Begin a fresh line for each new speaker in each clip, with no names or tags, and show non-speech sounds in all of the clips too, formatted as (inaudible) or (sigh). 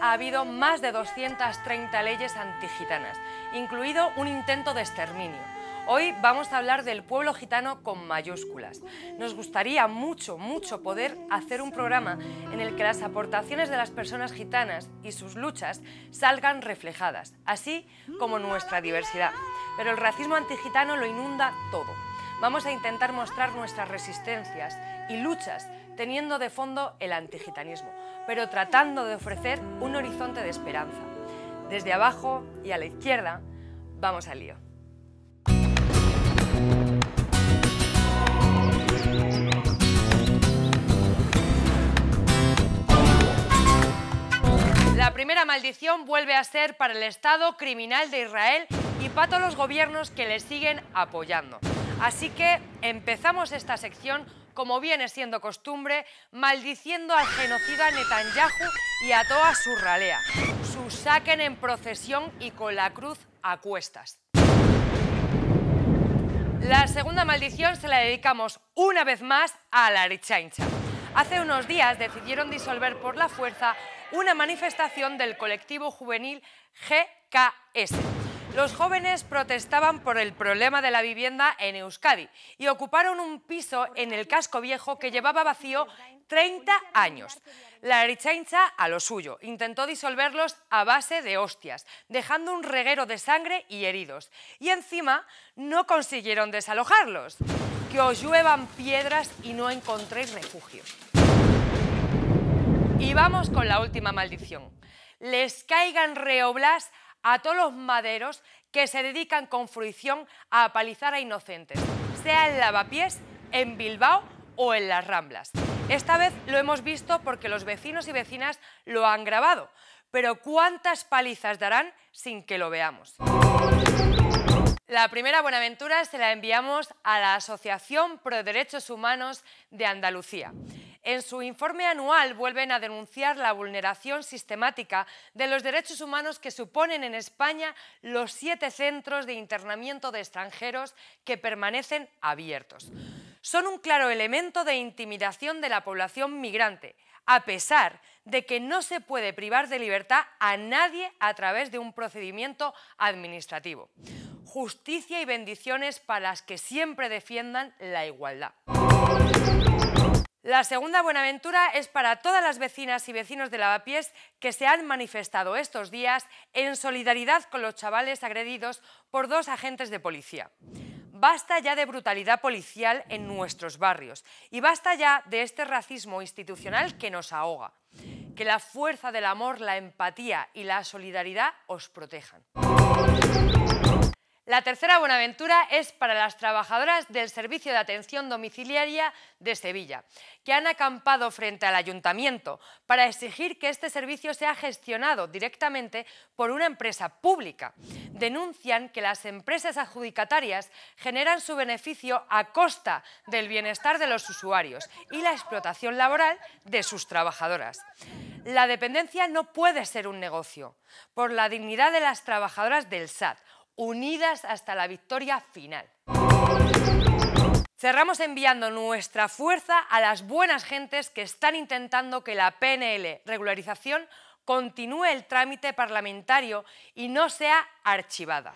ha habido más de 230 leyes antigitanas, incluido un intento de exterminio. Hoy vamos a hablar del pueblo gitano con mayúsculas. Nos gustaría mucho, mucho poder hacer un programa en el que las aportaciones de las personas gitanas y sus luchas salgan reflejadas, así como nuestra diversidad. Pero el racismo antigitano lo inunda todo. Vamos a intentar mostrar nuestras resistencias y luchas teniendo de fondo el antigitanismo pero tratando de ofrecer un horizonte de esperanza. Desde abajo y a la izquierda, vamos al lío. La primera maldición vuelve a ser para el Estado criminal de Israel y para todos los gobiernos que le siguen apoyando. Así que empezamos esta sección como viene siendo costumbre, maldiciendo al genocida Netanyahu y a toda su ralea. Su saquen en procesión y con la cruz a cuestas. La segunda maldición se la dedicamos una vez más a la Arichaincha. Hace unos días decidieron disolver por la fuerza una manifestación del colectivo juvenil GKS los jóvenes protestaban por el problema de la vivienda en Euskadi y ocuparon un piso en el casco viejo que llevaba vacío 30 años. La erichaincha a lo suyo intentó disolverlos a base de hostias, dejando un reguero de sangre y heridos. Y encima no consiguieron desalojarlos. Que os lluevan piedras y no encontréis refugio. Y vamos con la última maldición. Les caigan reoblas a todos los maderos que se dedican con fruición a apalizar a inocentes, sea en Lavapiés, en Bilbao o en las Ramblas. Esta vez lo hemos visto porque los vecinos y vecinas lo han grabado, pero ¿cuántas palizas darán sin que lo veamos? La primera Buenaventura se la enviamos a la Asociación Pro Derechos Humanos de Andalucía. En su informe anual vuelven a denunciar la vulneración sistemática de los derechos humanos que suponen en España los siete centros de internamiento de extranjeros que permanecen abiertos. Son un claro elemento de intimidación de la población migrante, a pesar de que no se puede privar de libertad a nadie a través de un procedimiento administrativo. Justicia y bendiciones para las que siempre defiendan la igualdad. La segunda buenaventura es para todas las vecinas y vecinos de Lavapiés que se han manifestado estos días en solidaridad con los chavales agredidos por dos agentes de policía. Basta ya de brutalidad policial en nuestros barrios y basta ya de este racismo institucional que nos ahoga. Que la fuerza del amor, la empatía y la solidaridad os protejan. La tercera Buenaventura es para las trabajadoras del Servicio de Atención Domiciliaria de Sevilla, que han acampado frente al ayuntamiento para exigir que este servicio sea gestionado directamente por una empresa pública. Denuncian que las empresas adjudicatarias generan su beneficio a costa del bienestar de los usuarios y la explotación laboral de sus trabajadoras. La dependencia no puede ser un negocio, por la dignidad de las trabajadoras del SAT unidas hasta la victoria final. Cerramos enviando nuestra fuerza a las buenas gentes que están intentando que la PNL regularización continúe el trámite parlamentario y no sea archivada.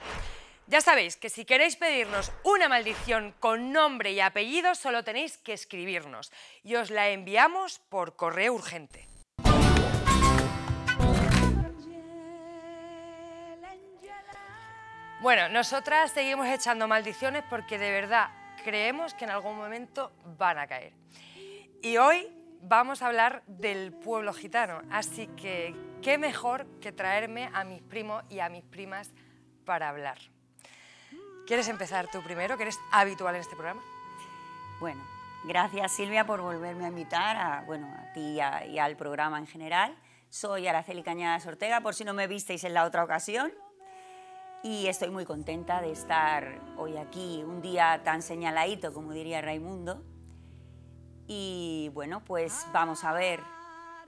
Ya sabéis que si queréis pedirnos una maldición con nombre y apellido, solo tenéis que escribirnos y os la enviamos por correo urgente. Bueno, nosotras seguimos echando maldiciones porque de verdad creemos que en algún momento van a caer. Y hoy vamos a hablar del pueblo gitano, así que qué mejor que traerme a mis primos y a mis primas para hablar. ¿Quieres empezar tú primero, que eres habitual en este programa? Bueno, gracias Silvia por volverme a invitar a, bueno, ti
y, y al programa en general. Soy Araceli Cañadas Ortega, por si no me visteis en la otra ocasión y estoy muy contenta de estar hoy aquí, un día tan señaladito como diría Raimundo. Y bueno, pues vamos a ver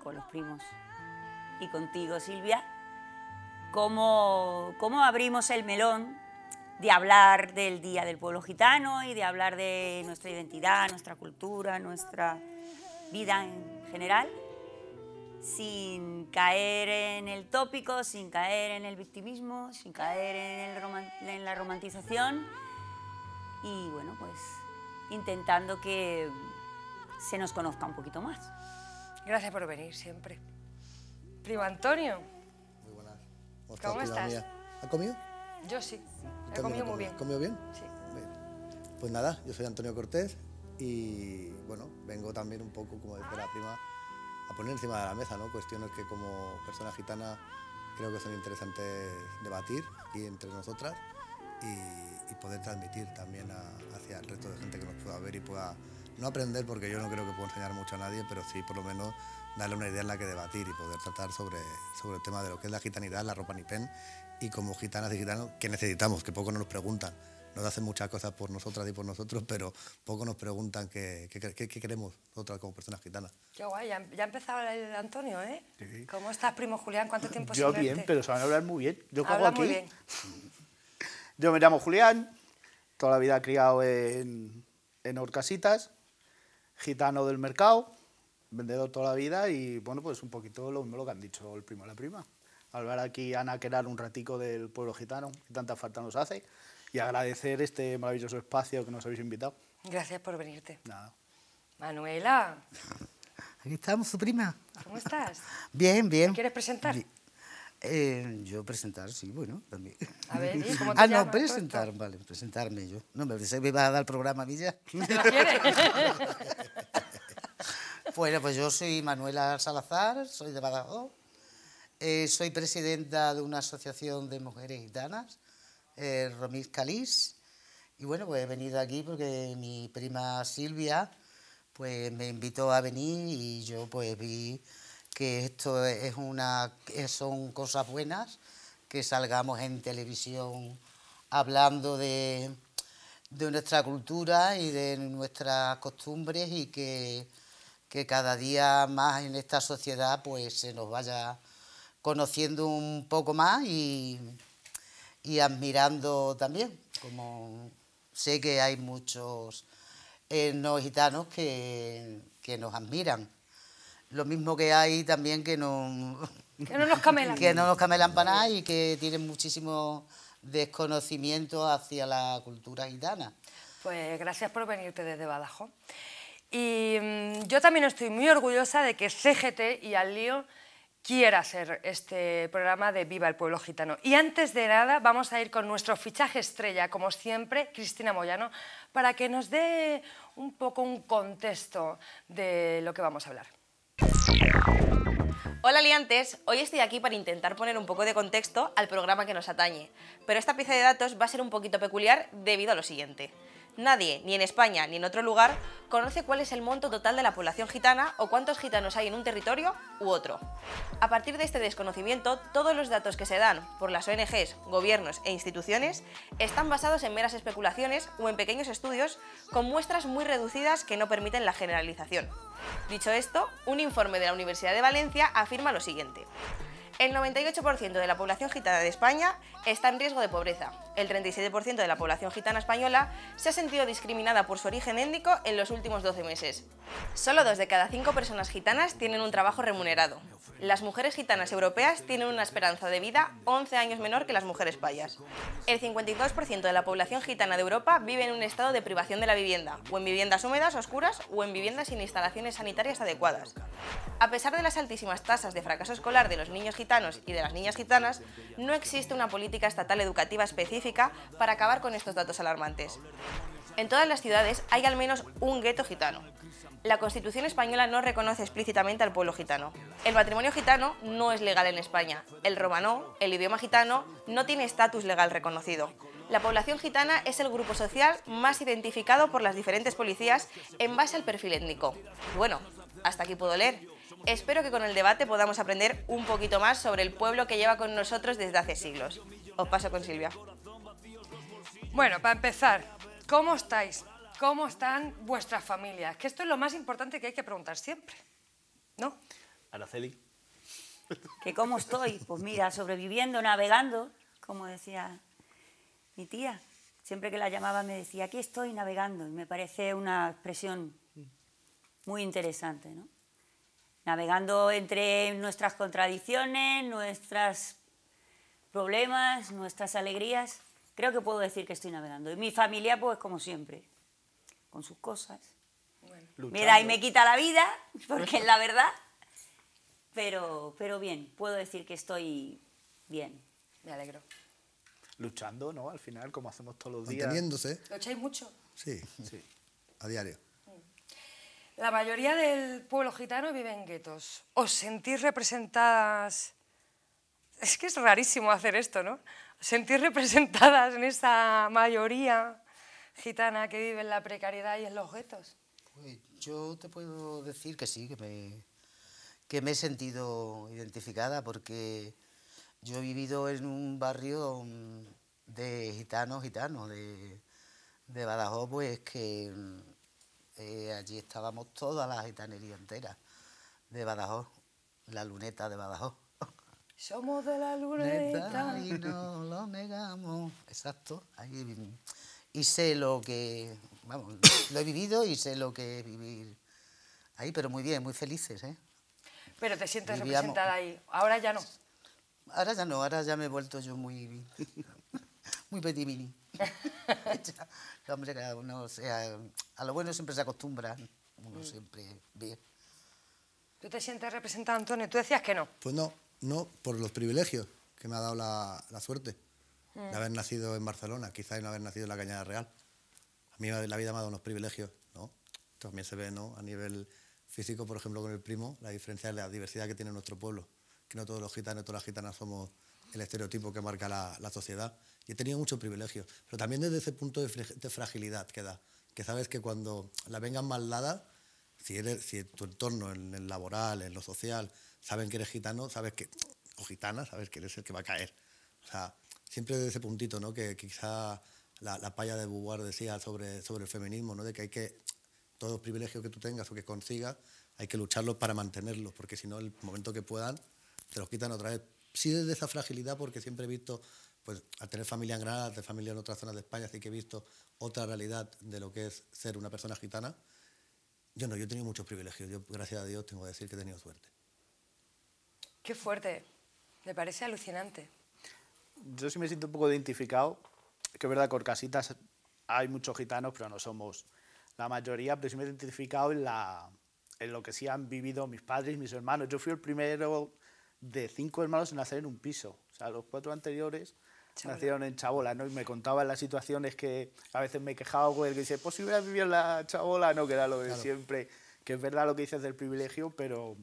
con los primos y contigo, Silvia, cómo, cómo abrimos el melón de hablar del Día del Pueblo Gitano y de hablar de nuestra identidad, nuestra cultura, nuestra vida en general sin caer en el tópico, sin caer en el victimismo, sin caer en, la romantización y bueno, pues intentando que se nos conozca un poquito más. Gracias
por venir siempre. Primo Antonio.
Muy buenas. ¿Cómo, estás? ¿Ha comido?
Yo sí. He comido muy bien.
¿Comido bien? Sí. Pues nada, yo soy Antonio Cortés y bueno, vengo también un poco como de la prima a poner encima de la mesa, ¿no? Cuestiones que como personas gitana creo que son interesantes debatir y entre nosotras y, poder transmitir también hacia el resto de gente que nos pueda ver y pueda no aprender porque yo no creo que pueda enseñar mucho a nadie, pero sí por lo menos darle una idea en la que debatir y poder tratar sobre, sobre el tema de lo que es la gitanidad, la ropa ni pen y como gitanas y gitanos, ¿qué necesitamos? Que poco nos preguntan nos hacen muchas cosas por nosotras y por nosotros, pero poco nos preguntan qué, queremos nosotros como personas gitanas.
Qué guay, ya, ha empezado el Antonio, ¿eh? ¿Cómo estás, primo Julián? ¿Cuánto tiempo Yo bien, pero
saben hablar muy bien.
Yo
Muy bien.
Yo me llamo Julián, toda la vida criado en, en Orcasitas, gitano del mercado, vendedor toda la vida y, bueno, pues un poquito lo mismo lo que han dicho el primo y la prima. Al ver aquí, Ana, que era un ratico del pueblo gitano, que tanta falta nos hace y agradecer este maravilloso espacio que nos habéis invitado.
Gracias por venirte. Manuela.
Aquí estamos, su
prima. ¿Cómo estás? Bien, bien. ¿Quieres presentar? Eh, yo presentar, sí, bueno, también. A ver, cómo te Ah, no, presentar, vale, presentarme yo. No, me a dar el programa villa. (laughs) bueno, pues yo soy Manuela Salazar, soy de Badajoz, eh, soy presidenta de una asociación de mujeres gitanas eh, Romil Calís. Y bueno, pues he venido aquí porque mi prima Silvia pues me invitó a venir y yo pues vi que esto es una, son cosas buenas, que salgamos en televisión hablando de, nuestra cultura y de nuestras costumbres y que, cada día más en esta sociedad pues se nos vaya conociendo un poco más y, y admirando también, como sé que hay muchos eh, no gitanos que, nos admiran. Lo mismo que hay también que no, (laughs) que no nos camelan. que no nos camelan para nada y que tienen muchísimo desconocimiento hacia la cultura gitana.
Pues gracias por venirte desde Badajoz. Y mm, yo también estoy muy orgullosa de que CGT y Al Lío quiera ser este programa de Viva el Pueblo Gitano. Y antes de nada, vamos a ir con nuestro fichaje estrella, como siempre, Cristina Moyano, para que nos dé un poco un contexto de lo que vamos a hablar.
Hola Aliantes, hoy estoy aquí para intentar poner un poco de contexto al programa que nos atañe, pero esta pieza de datos va a ser un poquito peculiar debido a lo siguiente. Nadie, ni en España ni en otro lugar, conoce cuál es el monto total de la población gitana o cuántos gitanos hay en un territorio u otro. A partir de este desconocimiento, todos los datos que se dan por las ONGs, gobiernos e instituciones están basados en meras especulaciones o en pequeños estudios con muestras muy reducidas que no permiten la generalización. Dicho esto, un informe de la Universidad de Valencia afirma lo siguiente. El 98% de la población gitana de España está en riesgo de pobreza. El 37% de la población gitana española se ha sentido discriminada por su origen étnico en los últimos 12 meses. Solo dos de cada cinco personas gitanas tienen un trabajo remunerado. Las mujeres gitanas europeas tienen una esperanza de vida 11 años menor que las mujeres payas. El 52% de la población gitana de Europa vive en un estado de privación de la vivienda, o en viviendas húmedas, oscuras, o en viviendas sin instalaciones sanitarias adecuadas. A pesar de las altísimas tasas de fracaso escolar de los niños gitanos, y de las niñas gitanas, no existe una política estatal educativa específica para acabar con estos datos alarmantes. En todas las ciudades hay al menos un gueto gitano. La Constitución española no reconoce explícitamente al pueblo gitano. El matrimonio gitano no es legal en España. El romano, el idioma gitano, no tiene estatus legal reconocido. La población gitana es el grupo social más identificado por las diferentes policías en base al perfil étnico. Bueno, hasta aquí puedo leer. Espero que con el debate podamos aprender un poquito más sobre el pueblo que lleva con nosotros desde hace siglos. Os
paso con Silvia. Bueno, para empezar, ¿cómo estáis? ¿Cómo están vuestras familias? Que esto es lo más importante que hay que preguntar siempre, ¿no? Araceli. ¿Que cómo estoy? Pues mira, sobreviviendo, navegando,
como decía mi tía. Siempre que la llamaba me decía, aquí estoy navegando. Y me parece una expresión muy interesante, ¿no? navegando entre nuestras contradicciones, nuestros problemas, nuestras alegrías. Creo que puedo decir que estoy navegando. Y mi familia, pues como siempre, con sus cosas. Me da y me quita la vida, (laughs) porque es la verdad. Pero, pero bien, puedo decir que estoy bien. Me alegro.
Luchando, ¿no? Al final, como hacemos todos los días. Manteniéndose.
¿Lucháis mucho.
Sí, sí.
A diario. La mayoría del pueblo gitano vive en guetos. ¿Os sentís representadas? Es que es rarísimo hacer esto, ¿no? sentís representadas en esa mayoría gitana que vive en la precariedad y en los guetos?
Pues yo te puedo decir que sí, que me, que me he sentido identificada porque yo he vivido en un barrio de gitanos, gitanos, de, de Badajoz, pues que eh, allí estábamos todas la gitanería entera de Badajoz, la luneta de Badajoz.
(laughs) Somos de la luneta. y no
lo negamos. Exacto. Ahí, y sé lo que, vamos, lo he vivido y sé lo que es vivir ahí, pero muy bien, muy felices, ¿eh?
Pero te sientes representada ahí. Ahora ya no.
Ahora ya no, ahora ya me he vuelto yo muy, (laughs) muy petimini. (laughs) a lo bueno siempre se acostumbra, uno mm. siempre bien.
¿Tú te sientes representado, Antonio? Tú decías que no.
Pues no, no, por los privilegios que me ha dado la, la suerte de mm. haber nacido en Barcelona, quizás de no haber nacido en la Cañada Real. A mí la vida me ha dado unos privilegios, ¿no? También se ve, ¿no? A nivel físico, por ejemplo, con el primo, la diferencia es la diversidad que tiene nuestro pueblo, que no todos los gitanos, todas las gitanas somos el estereotipo que marca la, la sociedad he tenido mucho privilegio, pero también desde ese punto de, fragilidad que da, que sabes que cuando la vengan mal dada, si, eres, si tu entorno, en el laboral, en lo social, saben que eres gitano, sabes que, o gitana, sabes que eres el que va a caer. O sea, siempre desde ese puntito, ¿no? Que, quizá la, la, paya de Bouvard decía sobre, sobre el feminismo, ¿no? De que hay que, todos los privilegios que tú tengas o que consigas, hay que lucharlos para mantenerlos, porque si no, el momento que puedan, te los quitan otra vez. Sí desde esa fragilidad, porque siempre he visto pues al tener familia en Granada, tener familia en otras zonas de España, así que he visto otra realidad de lo que es ser una persona gitana. Yo no, yo he tenido muchos privilegios. Yo, gracias a Dios, tengo que decir que he tenido suerte.
Qué fuerte. Me parece alucinante.
Yo sí me siento un poco identificado. Que es verdad, casitas hay muchos gitanos, pero no somos la mayoría. Pero sí me he identificado en, en lo que sí han vivido mis padres, mis hermanos. Yo fui el primero de cinco hermanos nacer en un piso. O sea, los cuatro anteriores nacieron en Chabola, ¿no? Y me contaban las situaciones que a veces me quejaba con el que dice, pues si hubiera vivido en la Chabola, no, que era lo de siempre. Que es verdad lo que dices del privilegio, pero...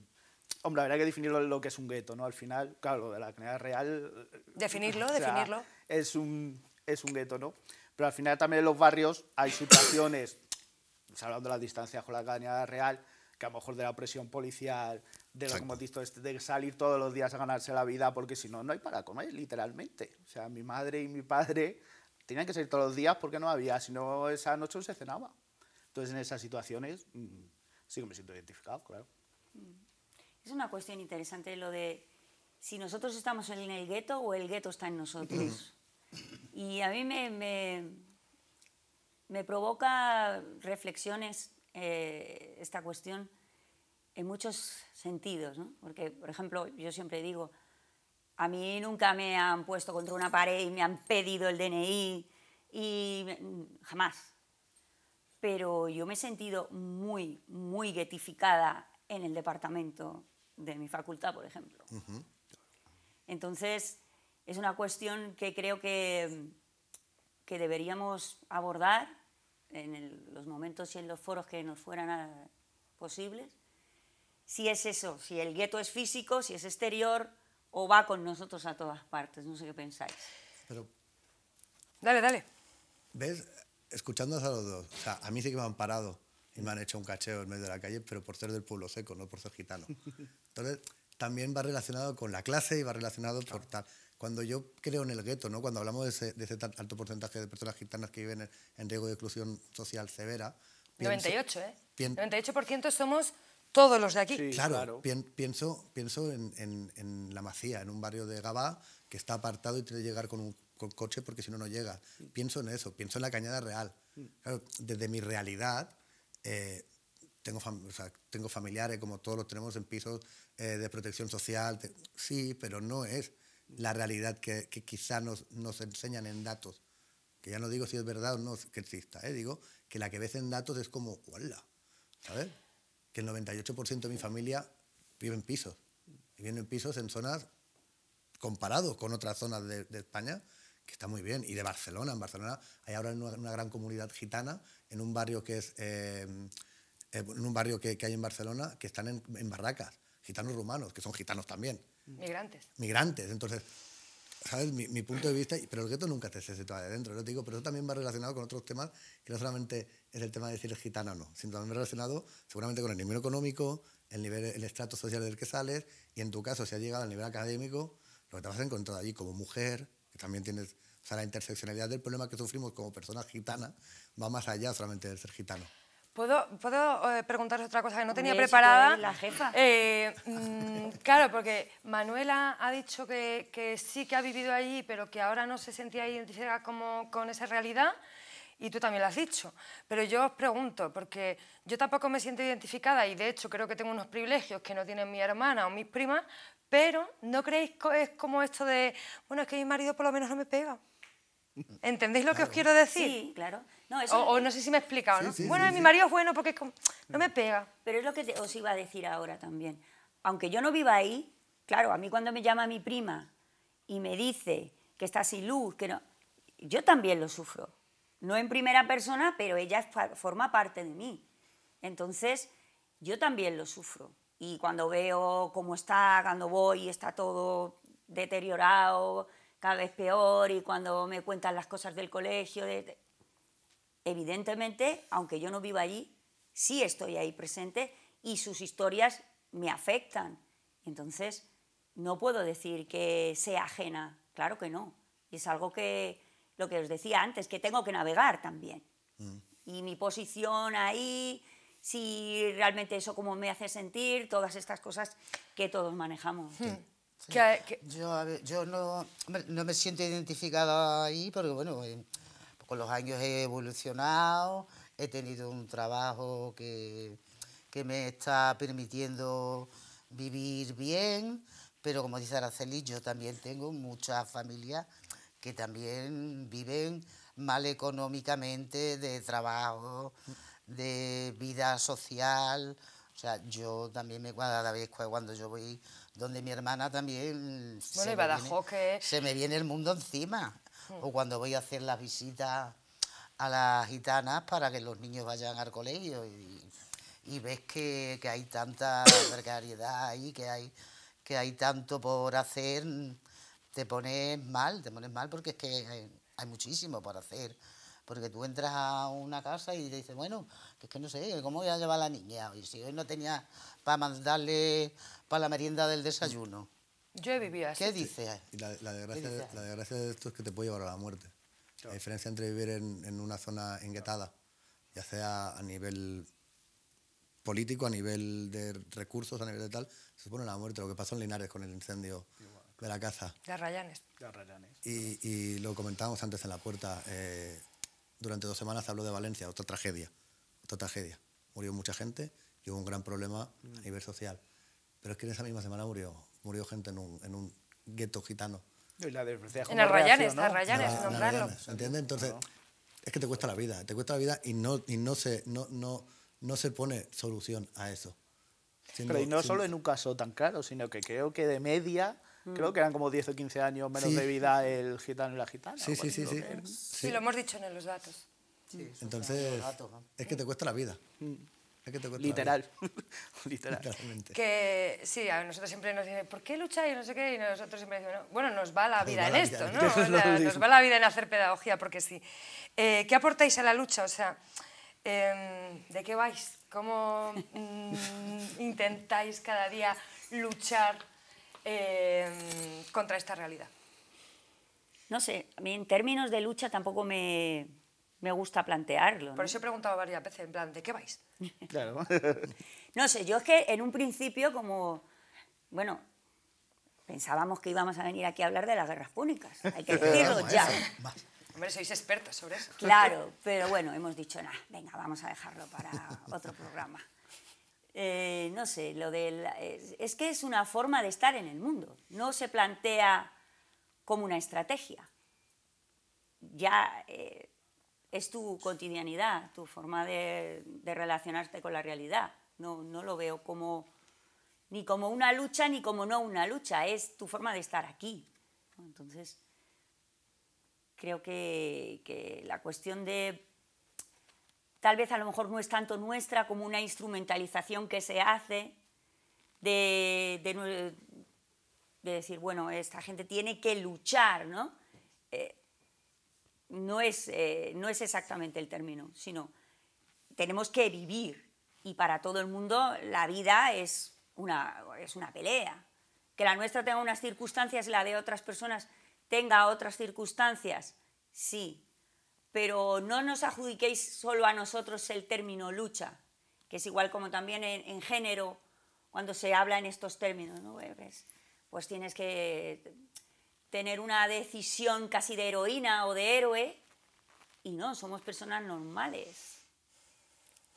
Hombre, habrá que definir lo que es un gueto, ¿no? Al final, claro, lo de la comunidad real...
Definirlo, definirlo.
Es un, es un gueto, ¿no? Pero al final también en los barrios hay situaciones, (clears throat) hablando de las distancias con la comunidad real, que a lo mejor de la opresión policial, de lo que visto, este, de salir todos los días a ganarse la vida, porque si no, no hay para comer, literalmente. O sea, mi madre y mi padre tenían que salir todos los días porque no había, si no, esa noche no se cenaba. Entonces, en esas situaciones, mm, sí que me siento identificado, claro.
Mm. Es una cuestión interesante lo de si nosotros estamos en el gueto o el gueto está en nosotros. Mm. y a mí me, me, provoca reflexiones eh, esta cuestión en muchos sentidos, Porque, por ejemplo, yo siempre digo, a mí nunca me han puesto contra una pared y me han pedido el DNI y jamás. Pero yo me he sentido muy, muy guetificada en el departamento de mi facultad, por ejemplo. Entonces, es una cuestión que creo que, que deberíamos abordar en los momentos y en los foros que nos fueran posibles si es eso, si el gueto es físico, si es exterior o va con nosotros a todas partes. No sé qué pensáis.
Pero, dale, dale. ¿Ves? Escuchándonos a los dos. O sea, a mí sí que me han parado y me han hecho un cacheo en medio de la calle, pero por ser del pueblo seco, no por ser gitano. Entonces, también va relacionado con la clase y va relacionado por tal. Cuando yo creo en el gueto, ¿no? cuando hablamos de ese, alto porcentaje de personas gitanas que viven en, riesgo de exclusión social severa...
98, ¿eh? 98% somos todos los de aquí. claro,
pienso, pienso en, La Macía, en un barrio de Gabá que está apartado y tiene que llegar con un coche porque si no, no llega. Mm. Pienso en eso, pienso en la cañada real. Mm. desde mi realidad, eh, tengo, tengo familiares, como todos los tenemos, en pisos eh, de protección social. Sí, pero no es la realidad que, quizá nos, nos enseñan en datos. Que ya no digo si es verdad o no que exista, eh, digo que la que ves en datos es como, ¡hola! ¿Sabes? que el 98% de mi familia vive en pisos. Viven en pisos en zonas comparado con otras zonas de, España, que está muy bien. Y de Barcelona. En Barcelona hay ahora una, gran comunidad gitana en un barrio que es. Eh, eh, en un barrio que, hay en Barcelona, que están en, en barracas, gitanos rumanos, que son gitanos también.
Migrantes.
Migrantes. Entonces, ¿sabes? Mi, punto de vista, pero el gueto nunca te se de dentro, digo, pero eso también va relacionado con otros temas, que no solamente es el tema de eres gitano o no, sino también relacionado seguramente con el nivel económico, el nivel, el estrato social del que sales, y en tu caso, si has llegado al nivel académico, lo que te vas a encontrar allí como mujer, que también tienes, o sea, la interseccionalidad del problema que sufrimos como persona gitana va más allá solamente del ser gitano.
¿Puedo, eh, preguntaros otra cosa que no tenía preparada? la jefa. (laughs) Eh, mm, claro, porque Manuela ha dicho que, sí que ha vivido allí, pero que ahora no se sentía identificada como, con esa realidad. Y tú también lo has dicho. Pero yo os pregunto, porque yo tampoco me siento identificada y de hecho creo que tengo unos privilegios que no tienen mi hermana o mis primas, pero ¿no creéis que es como esto de, bueno, es que mi marido por lo menos no me pega? ¿Entendéis lo que os quiero decir? Sí, claro.
No, o, no sé
si me he explicado, ¿no? bueno, mi marido
es bueno porque no me pega. Pero es lo que os iba a decir ahora también. Aunque yo no viva ahí, claro, a mí cuando me llama mi prima y me dice que está sin luz, que no, yo también lo sufro. No en primera persona, pero ella forma parte de mí. Entonces, yo también lo sufro. Y cuando veo cómo está, cuando voy, está todo deteriorado, cada vez peor, y cuando me cuentan las cosas del colegio, evidentemente, aunque yo no viva allí, sí estoy ahí presente y sus historias me afectan. Entonces, no puedo decir que sea ajena, claro que no. es algo que, lo que os decía antes, que tengo que navegar también. Mm. Y mi posición ahí, si realmente eso como me hace sentir, todas estas cosas que todos manejamos. Hmm.
Yo, yo no, no, me siento identificada ahí porque, bueno... Eh, con los años he evolucionado, he tenido un trabajo que, que me está permitiendo vivir bien, pero como dice Araceli, yo también tengo muchas familias que también viven mal económicamente de trabajo, de vida social. O sea, yo también me cada vez cuando yo voy donde mi hermana también... Badajoz Se me viene el mundo encima o cuando voy a hacer las visitas a las gitanas para que los niños vayan al colegio y, ves que, hay tanta (coughs) precariedad ahí, que hay, que hay tanto por hacer, te pones mal, te pones mal porque es que eh, hay, muchísimo por hacer. Porque tú entras a una casa y te dices, bueno, que es que no sé, ¿cómo voy a llevar a la niña? Y si hoy no tenía para mandarle para la
merienda del desayuno. Yo he vivido así. ¿Qué dice? la, desgracia, de esto es que te puede llevar a la muerte. La diferencia entre vivir en, una zona enguetada, ya sea a nivel político, a nivel de recursos, a nivel de tal, se supone la muerte. Lo que pasó en Linares con el incendio de la casa. De Rayanes. Y, lo comentábamos antes en la puerta. Eh, durante dos semanas habló de Valencia, otra tragedia. Otra tragedia. Murió mucha gente y hubo un gran problema a mm. nivel social. Pero es que en esa misma semana murió murió gente en un, en un gueto gitano.
Y la en Arrayanes, ah, Arrayanes, nombrarlo. Se ¿Entiendes? Entonces,
es que te cuesta la vida, te cuesta la vida y no, y no, se, no, no, se pone solución a eso. Pero y no solo
en un caso tan claro, sino que creo que de media mm. creo que eran como 10 o 15 años menos de vida el gitano y la
gitana. Sí, sí, sí, sí. sí. lo hemos dicho en los datos.
Entonces, es que te cuesta la vida. Mm. (laughs) (laughs) Literal. literalmente.
Que sí, a nosotros siempre nos dicen, ¿por qué lucháis? sé Y nosotros siempre decimos, bueno, nos va la vida en esto, ¿no? (laughs) nos va la vida en hacer pedagogía, porque sí. Eh, ¿Qué aportáis a la lucha? O sea, em, ¿de qué vais? ¿Cómo mm, intentáis cada día luchar em, contra esta realidad?
No sé, a mí en términos de lucha tampoco me, me gusta plantearlo. Por eso
he preguntado varias veces, en
plan, ¿de qué vais?
(laughs)
no sé, yo es que en un principio como, bueno, pensábamos que íbamos a venir aquí a hablar de las guerras púnicas, hay que (laughs) decirlo ya.
Hombre, sois expertos sobre eso. Claro,
pero bueno, hemos dicho, nada, venga, vamos a dejarlo para otro programa. Eh, no sé, lo del, es, que es una forma de estar en el mundo, no se plantea como una estrategia. Ya eh, es tu cotidianidad, tu forma de, relacionarte con la realidad. No, lo veo como ni como una lucha ni como no una lucha, es tu forma de estar aquí. Entonces, creo que, la cuestión de tal vez a lo mejor no es tanto nuestra como una instrumentalización que se hace de, de, decir, bueno, esta gente tiene que luchar, ¿no? Eh, no es, eh, no es exactamente el término, sino tenemos que vivir. Y para todo el mundo la vida es una, es una pelea. Que la nuestra tenga unas circunstancias y la de otras personas tenga otras circunstancias, sí. Pero no nos adjudiquéis solo a nosotros el término lucha, que es igual como también en, género, cuando se habla en estos términos, ¿no? pues, pues tienes que tener una decisión casi de heroína o de héroe. Y no, somos personas normales,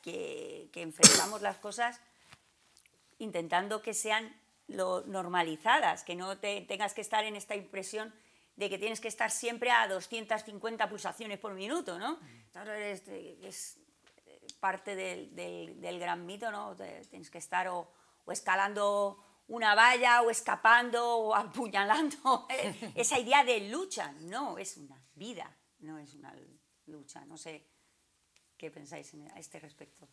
que, que enfrentamos las cosas intentando que sean lo normalizadas, que no te, tengas que estar en esta impresión de que tienes que estar siempre a 250 pulsaciones por minuto, ¿no? Mm. Eh, es, parte del, del, gran mito, ¿no? Tienes que estar o, o escalando una valla o escapando o apuñalando. (laughs) Eh, esa idea de lucha, no, es una vida, no es una lucha. No sé qué pensáis a este respecto.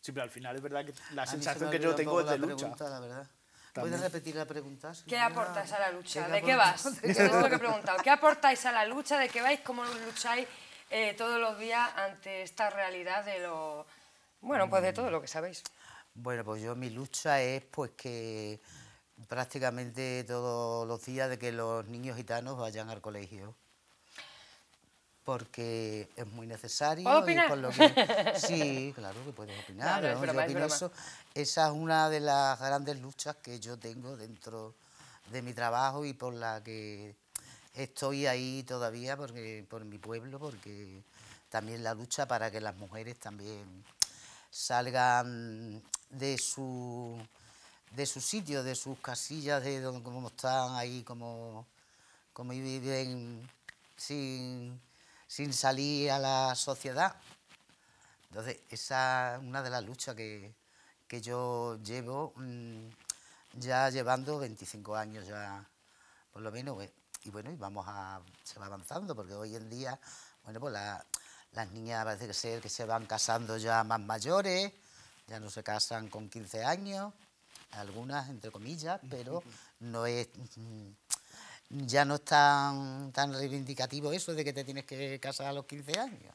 Sí, pero al final es verdad que la sensación que yo tengo es de lucha. la
verdad. ¿Puedes repetir la pregunta?
¿Qué aportáis a la lucha? ¿De qué vas? es lo que he preguntado. ¿Qué aportáis a la lucha? ¿De qué vais? ¿Cómo lucháis eh, todos los días ante esta realidad de lo... Bueno, pues de todo lo que sabéis.
Bueno, pues yo mi lucha es pues que prácticamente todos los días de que los niños gitanos vayan al colegio porque es muy necesario. (laughs) sí, claro que puedes opinar, yo opino Esa es una de las grandes luchas que yo tengo dentro de mi trabajo y por la que estoy ahí todavía porque por mi pueblo, porque también la lucha para que las mujeres también salgan de su, de su sitio, de sus casillas, de donde, como están ahí, como, como viven sin, salir a la sociedad. Entonces, esa es una de las luchas que, yo llevo mm, ya llevando 25 años ya, por lo menos. Y bueno, y vamos a, se va avanzando, porque hoy en día, bueno, pues la, las niñas parece que ser que se van casando ya más mayores, ya no se casan con 15 años, algunas entre comillas, pero (laughs) no es mm, ya no es tan, reivindicativo eso de que te tienes que casar a los 15 años.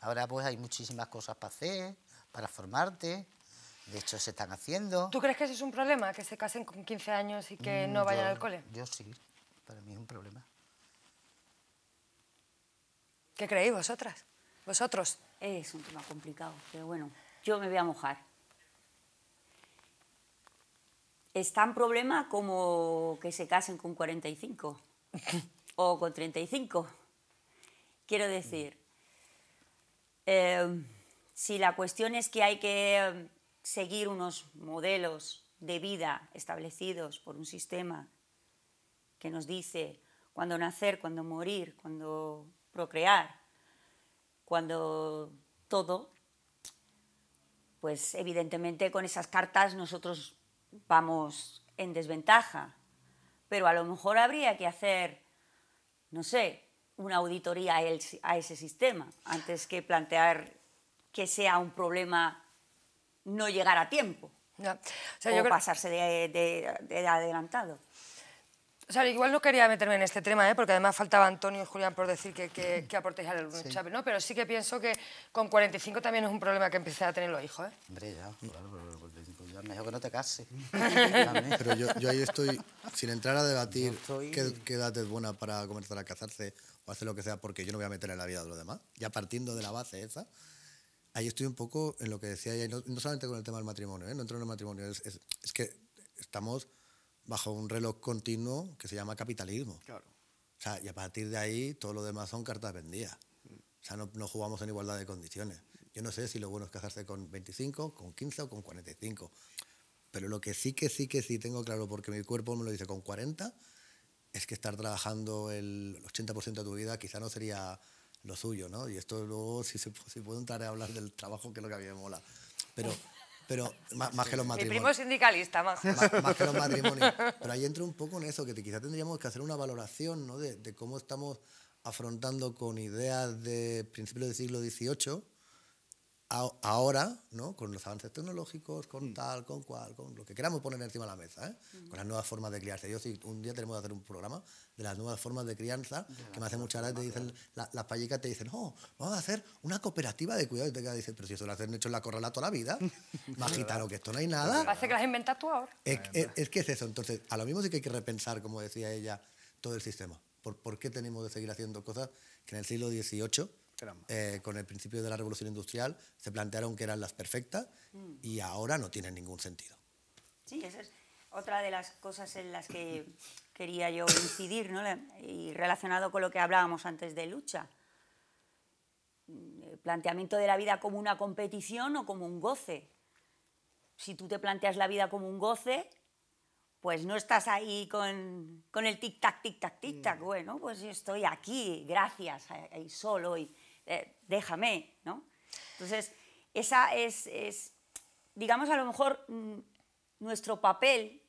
Ahora pues hay muchísimas cosas para hacer, para formarte. De hecho, se están haciendo.
¿Tú crees que eso es un problema, que se casen con 15 años y que mm, no vayan al cole?
Yo sí, para mí es un problema.
¿Qué creéis vosotras? ¿Vosotros? Es un tema complicado,
pero bueno, yo me voy a mojar. Es tan problema como que se casen con 45 (laughs) o con 35. Quiero decir, em, si la cuestión es que hay que em, seguir unos modelos de vida establecidos por un sistema que nos dice cuándo nacer, cuándo morir, cuándo procrear, cuando todo, pues evidentemente con esas cartas nosotros vamos en desventaja, pero a lo mejor habría que hacer, no sé, una auditoría a, ese sistema antes que plantear que sea un problema no llegar a tiempo.
O, pasarse
de
adelantado. O sea, igual no quería meterme en este tema, ¿eh? porque además faltaba Antonio y Julián por decir que, que, aportéis a la ¿no? Pero sí que pienso que con 45 también es un problema que empecé a tener los hijos, ¿eh?
Hombre, ya, claro, pero 45 ya mejor que no te cases.
(laughs) pero yo, ahí
estoy, sin entrar a debatir qué, edad es buena para comenzar a casarse o hacer lo que sea, porque yo no voy a meter en la vida de los demás, ya partiendo de la base esa, ahí estoy un poco en lo que decía ella, no, solamente con el tema del matrimonio, ¿eh? no entro en el matrimonio, es que estamos bajo un reloj continuo que se llama capitalismo. Claro. O sea, y a partir de ahí todo lo demás son cartas vendidas. O sea, no, no, jugamos en igualdad de condiciones. Yo no sé si lo bueno es casarse con 25, con 15 o con 45. Pero lo que sí que sí que sí tengo claro, porque mi cuerpo me lo dice con 40, es que estar trabajando el 80% de tu vida quizá no sería lo suyo, ¿no? Y esto luego, si, se, si puedo entrar a hablar del trabajo, que es lo que a mí me mola. Pero... Pero más, que los matrimonios. Mi primo sindicalista, más. que los matrimonios. Pero ahí entro un poco en eso, que quizás tendríamos que hacer una valoración ¿no? de cómo estamos afrontando con ideas de principios del siglo XVIII ahora, ¿no? con los avances tecnológicos, con mm. tal, con cual, con lo que queramos poner encima de la mesa, ¿eh? Mm. con las nuevas formas de crianza. Yo sí, un día tenemos que hacer un programa de las nuevas formas de crianza, que me hace mucha gracia, te dicen, las payicas te dicen, no, oh, vamos a hacer una cooperativa de cuidado, y te quedas, dicen, pero si eso lo hacen hecho en la corrala toda la vida, más (laughs) (laughs) gitano que esto no hay nada.
Parece que las inventas tú ahora. Es,
que es eso, entonces, a lo mismo sí que hay que repensar, como decía ella, todo el sistema. ¿Por, qué tenemos que seguir haciendo cosas que en el siglo XVIII eh, con el principio de la revolución industrial, se plantearon que eran las perfectas mm. y ahora no tienen ningún sentido.
Sí, esa es otra de las cosas en las que quería yo incidir, ¿no? y relacionado con lo que hablábamos antes de lucha. Mm, el planteamiento de la vida como una competición o como un goce. Si tú te planteas la vida como un goce, pues no estás ahí con, con el tic-tac, tic-tac, tic-tac. Mm. Bueno, pues yo estoy aquí, gracias, ahí solo. Y, eh, déjame, ¿no? Entonces, esa es, digamos, a lo mejor mm, nuestro papel,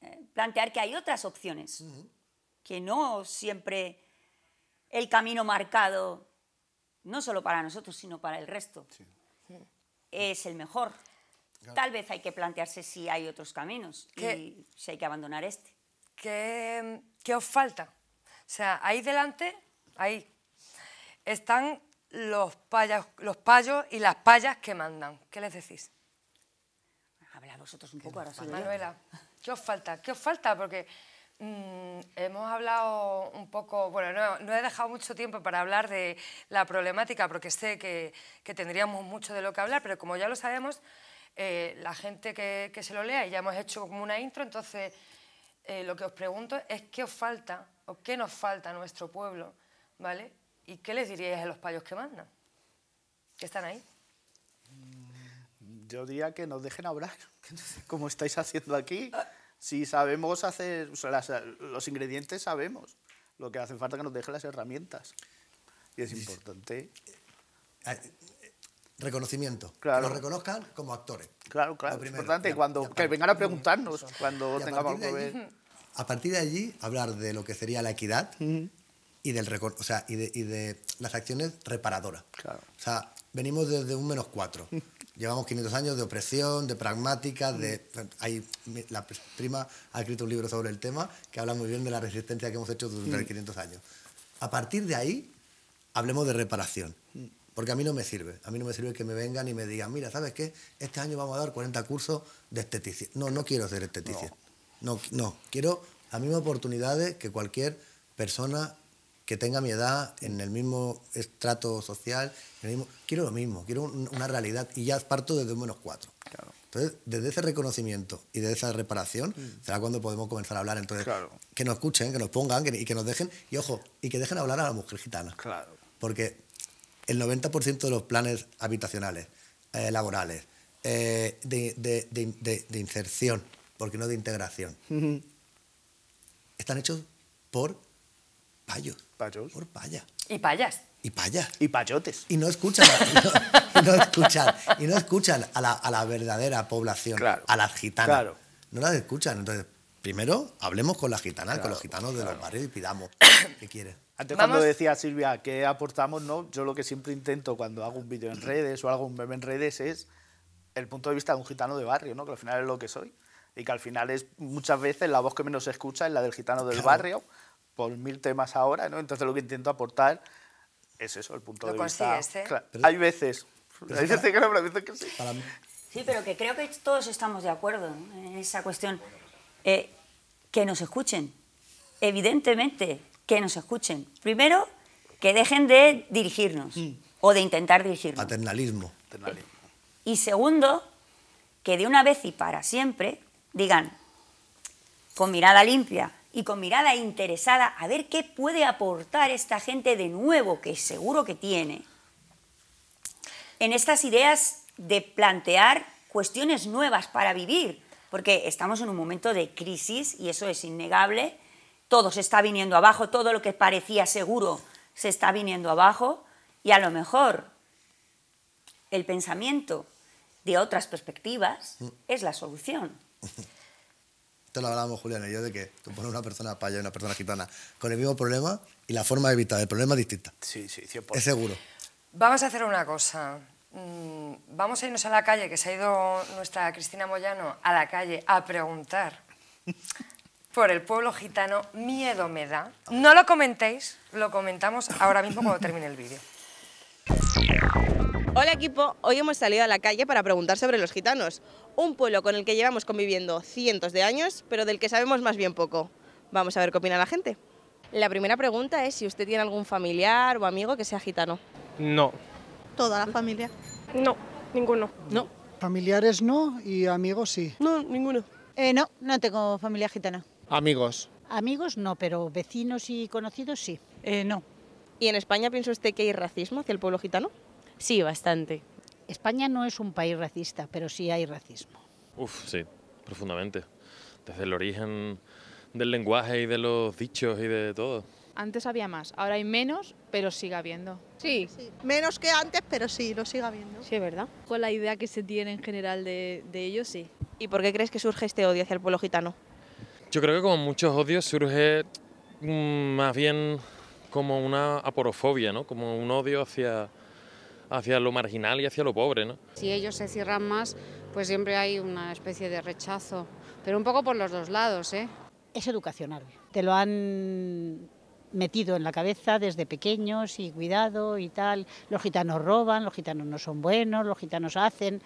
eh, plantear que hay otras opciones, que no siempre el camino marcado, no solo para nosotros, sino para el resto, es el mejor. Tal vez hay que plantearse si hay otros caminos y
si hay que abandonar este. ¿Qué os falta? O sea, ahí delante, ahí, están los, los payos y las payas que mandan. ¿Qué les decís?
Habla vosotros un poco ahora. Manuela,
¿qué os falta? ¿Qué os falta? Porque mm, hemos hablado un poco, bueno, no, he dejado mucho tiempo para hablar de la problemática porque sé que, tendríamos mucho de lo que hablar, pero como ya lo sabemos, eh, la gente que, se lo lea, y ya hemos hecho como una intro, entonces eh, lo que os pregunto es qué os falta o qué nos falta a nuestro pueblo, ¿vale? ¿Y qué les diríais a los payos que mandan? ¿Que están ahí?
Yo diría que nos dejen hablar, (laughs) como estáis haciendo aquí. Si sabemos hacer, los ingredientes sabemos. Lo que hace falta que nos dejen las herramientas. Y es importante.
Ah, reconocimiento.
Claro. Que nos reconozcan como actores. Claro, claro. es importante. cuando, que vengan a preguntarnos cuando
tengamos que
A partir de allí, hablar de lo que sería la equidad, y del o sea, y de, las acciones reparadoras. Claro. O sea, venimos desde un menos cuatro. (laughs) Llevamos 500 años de opresión, de pragmática, de... la prima ha escrito un libro sobre el tema que habla muy bien de la resistencia que hemos hecho durante 500 mm. años. A partir de ahí, hablemos de reparación. Porque a mí no me sirve. A mí no me sirve que me vengan y me digan, mira, ¿sabes qué? Este año vamos a dar 40 cursos de esteticia. No, no quiero hacer esteticia. No, no, no. quiero las mismas oportunidades que cualquier persona que tenga mi edad, en el mismo estrato social, quiero lo mismo, quiero una realidad y ya parto desde un menos cuatro. Entonces, desde ese reconocimiento y de esa reparación, mm. será cuando podemos comenzar a hablar. Entonces, que nos escuchen, que nos pongan y que nos dejen, y ojo, y que dejen hablar a la mujer gitana. Claro. Porque el 90% de los planes habitacionales, eh, laborales, eh, de, inserción, porque no de integración, están hechos
por payos. Por payas. Y payas. Y payas. Y payotes. Y no escuchan,
a, (laughs) no, escuchan,
y no escuchan a, la, a la verdadera población, a las gitanas. No las escuchan. Entonces, primero hablemos con las gitanas, con los gitanos de los barrios y pidamos (coughs) qué quieren.
Antes cuando decía Silvia qué aportamos, no, yo lo que siempre intento cuando hago un vídeo en redes o hago un meme en redes es el punto de vista de un gitano de barrio, ¿no? que al final es lo que soy y que al final es muchas veces la voz que menos se escucha es la del gitano del barrio por mil temas ahora, Entonces lo que intento aportar es eso, el punto de vista. ¿eh? hay veces, hay veces
sí. pero que creo que todos estamos de acuerdo en esa cuestión. Eh, que nos escuchen, evidentemente, que nos escuchen. Primero, que dejen de dirigirnos mm. o de intentar dirigirnos. Paternalismo. Y segundo, que de una vez y para siempre digan, con mirada limpia, y con mirada interesada a ver qué puede aportar esta gente de nuevo que seguro que tiene. En estas ideas de plantear cuestiones nuevas para vivir, porque estamos en un momento de crisis y eso es innegable, todo se está viniendo abajo, todo lo que parecía seguro se está viniendo abajo y a lo mejor el pensamiento de otras perspectivas mm. es la solución. (laughs)
Esto lo hablábamos Julián y yo de que tú pones una persona paya y una persona gitana con el mismo problema y la forma de evitar el problema es distinta. Sí, sí, Es seguro.
Vamos a hacer una cosa. Mm, vamos a irnos a la calle, que se ha ido nuestra Cristina Moyano a la calle a preguntar por el pueblo gitano. Miedo me da. No lo comentéis, lo comentamos ahora mismo cuando termine el vídeo. Hola equipo, hoy hemos salido
a la calle para preguntar sobre los gitanos, un pueblo con el que llevamos conviviendo cientos de años, pero del que sabemos más bien poco. Vamos a ver qué opina la gente. La primera pregunta es si usted tiene algún familiar o amigo que sea gitano. No. ¿Toda la familia? No,
ninguno. No. Familiares no y amigos sí. No, ninguno. Eh, no, no tengo familia gitana.
Amigos.
Amigos no, pero vecinos y conocidos sí. Eh, no. ¿Y en España piensa usted que hay racismo hacia el pueblo gitano? Sí, bastante. España no es un país racista, pero sí hay racismo.
Uf, sí, profundamente. Desde el origen del lenguaje y de los dichos y de todo.
Antes había más, ahora hay
menos, pero sigue habiendo. Sí. Menos que antes, pero sí, lo sigue habiendo. Sí, es verdad. Con la idea que se tiene en general de, de ellos, sí. ¿Y por qué crees que surge este odio hacia el pueblo gitano?
Yo creo que como muchos odios surge mm, más bien como una aporofobia, ¿no? Como un odio hacia, hacia lo marginal y hacia lo pobre. ¿no?
Si ellos se cierran más, pues siempre hay una especie de rechazo, pero un poco por los dos lados. ¿eh? Es educacional, te lo han metido en la cabeza desde pequeños y cuidado y tal. Los gitanos roban, los gitanos no son buenos, los gitanos hacen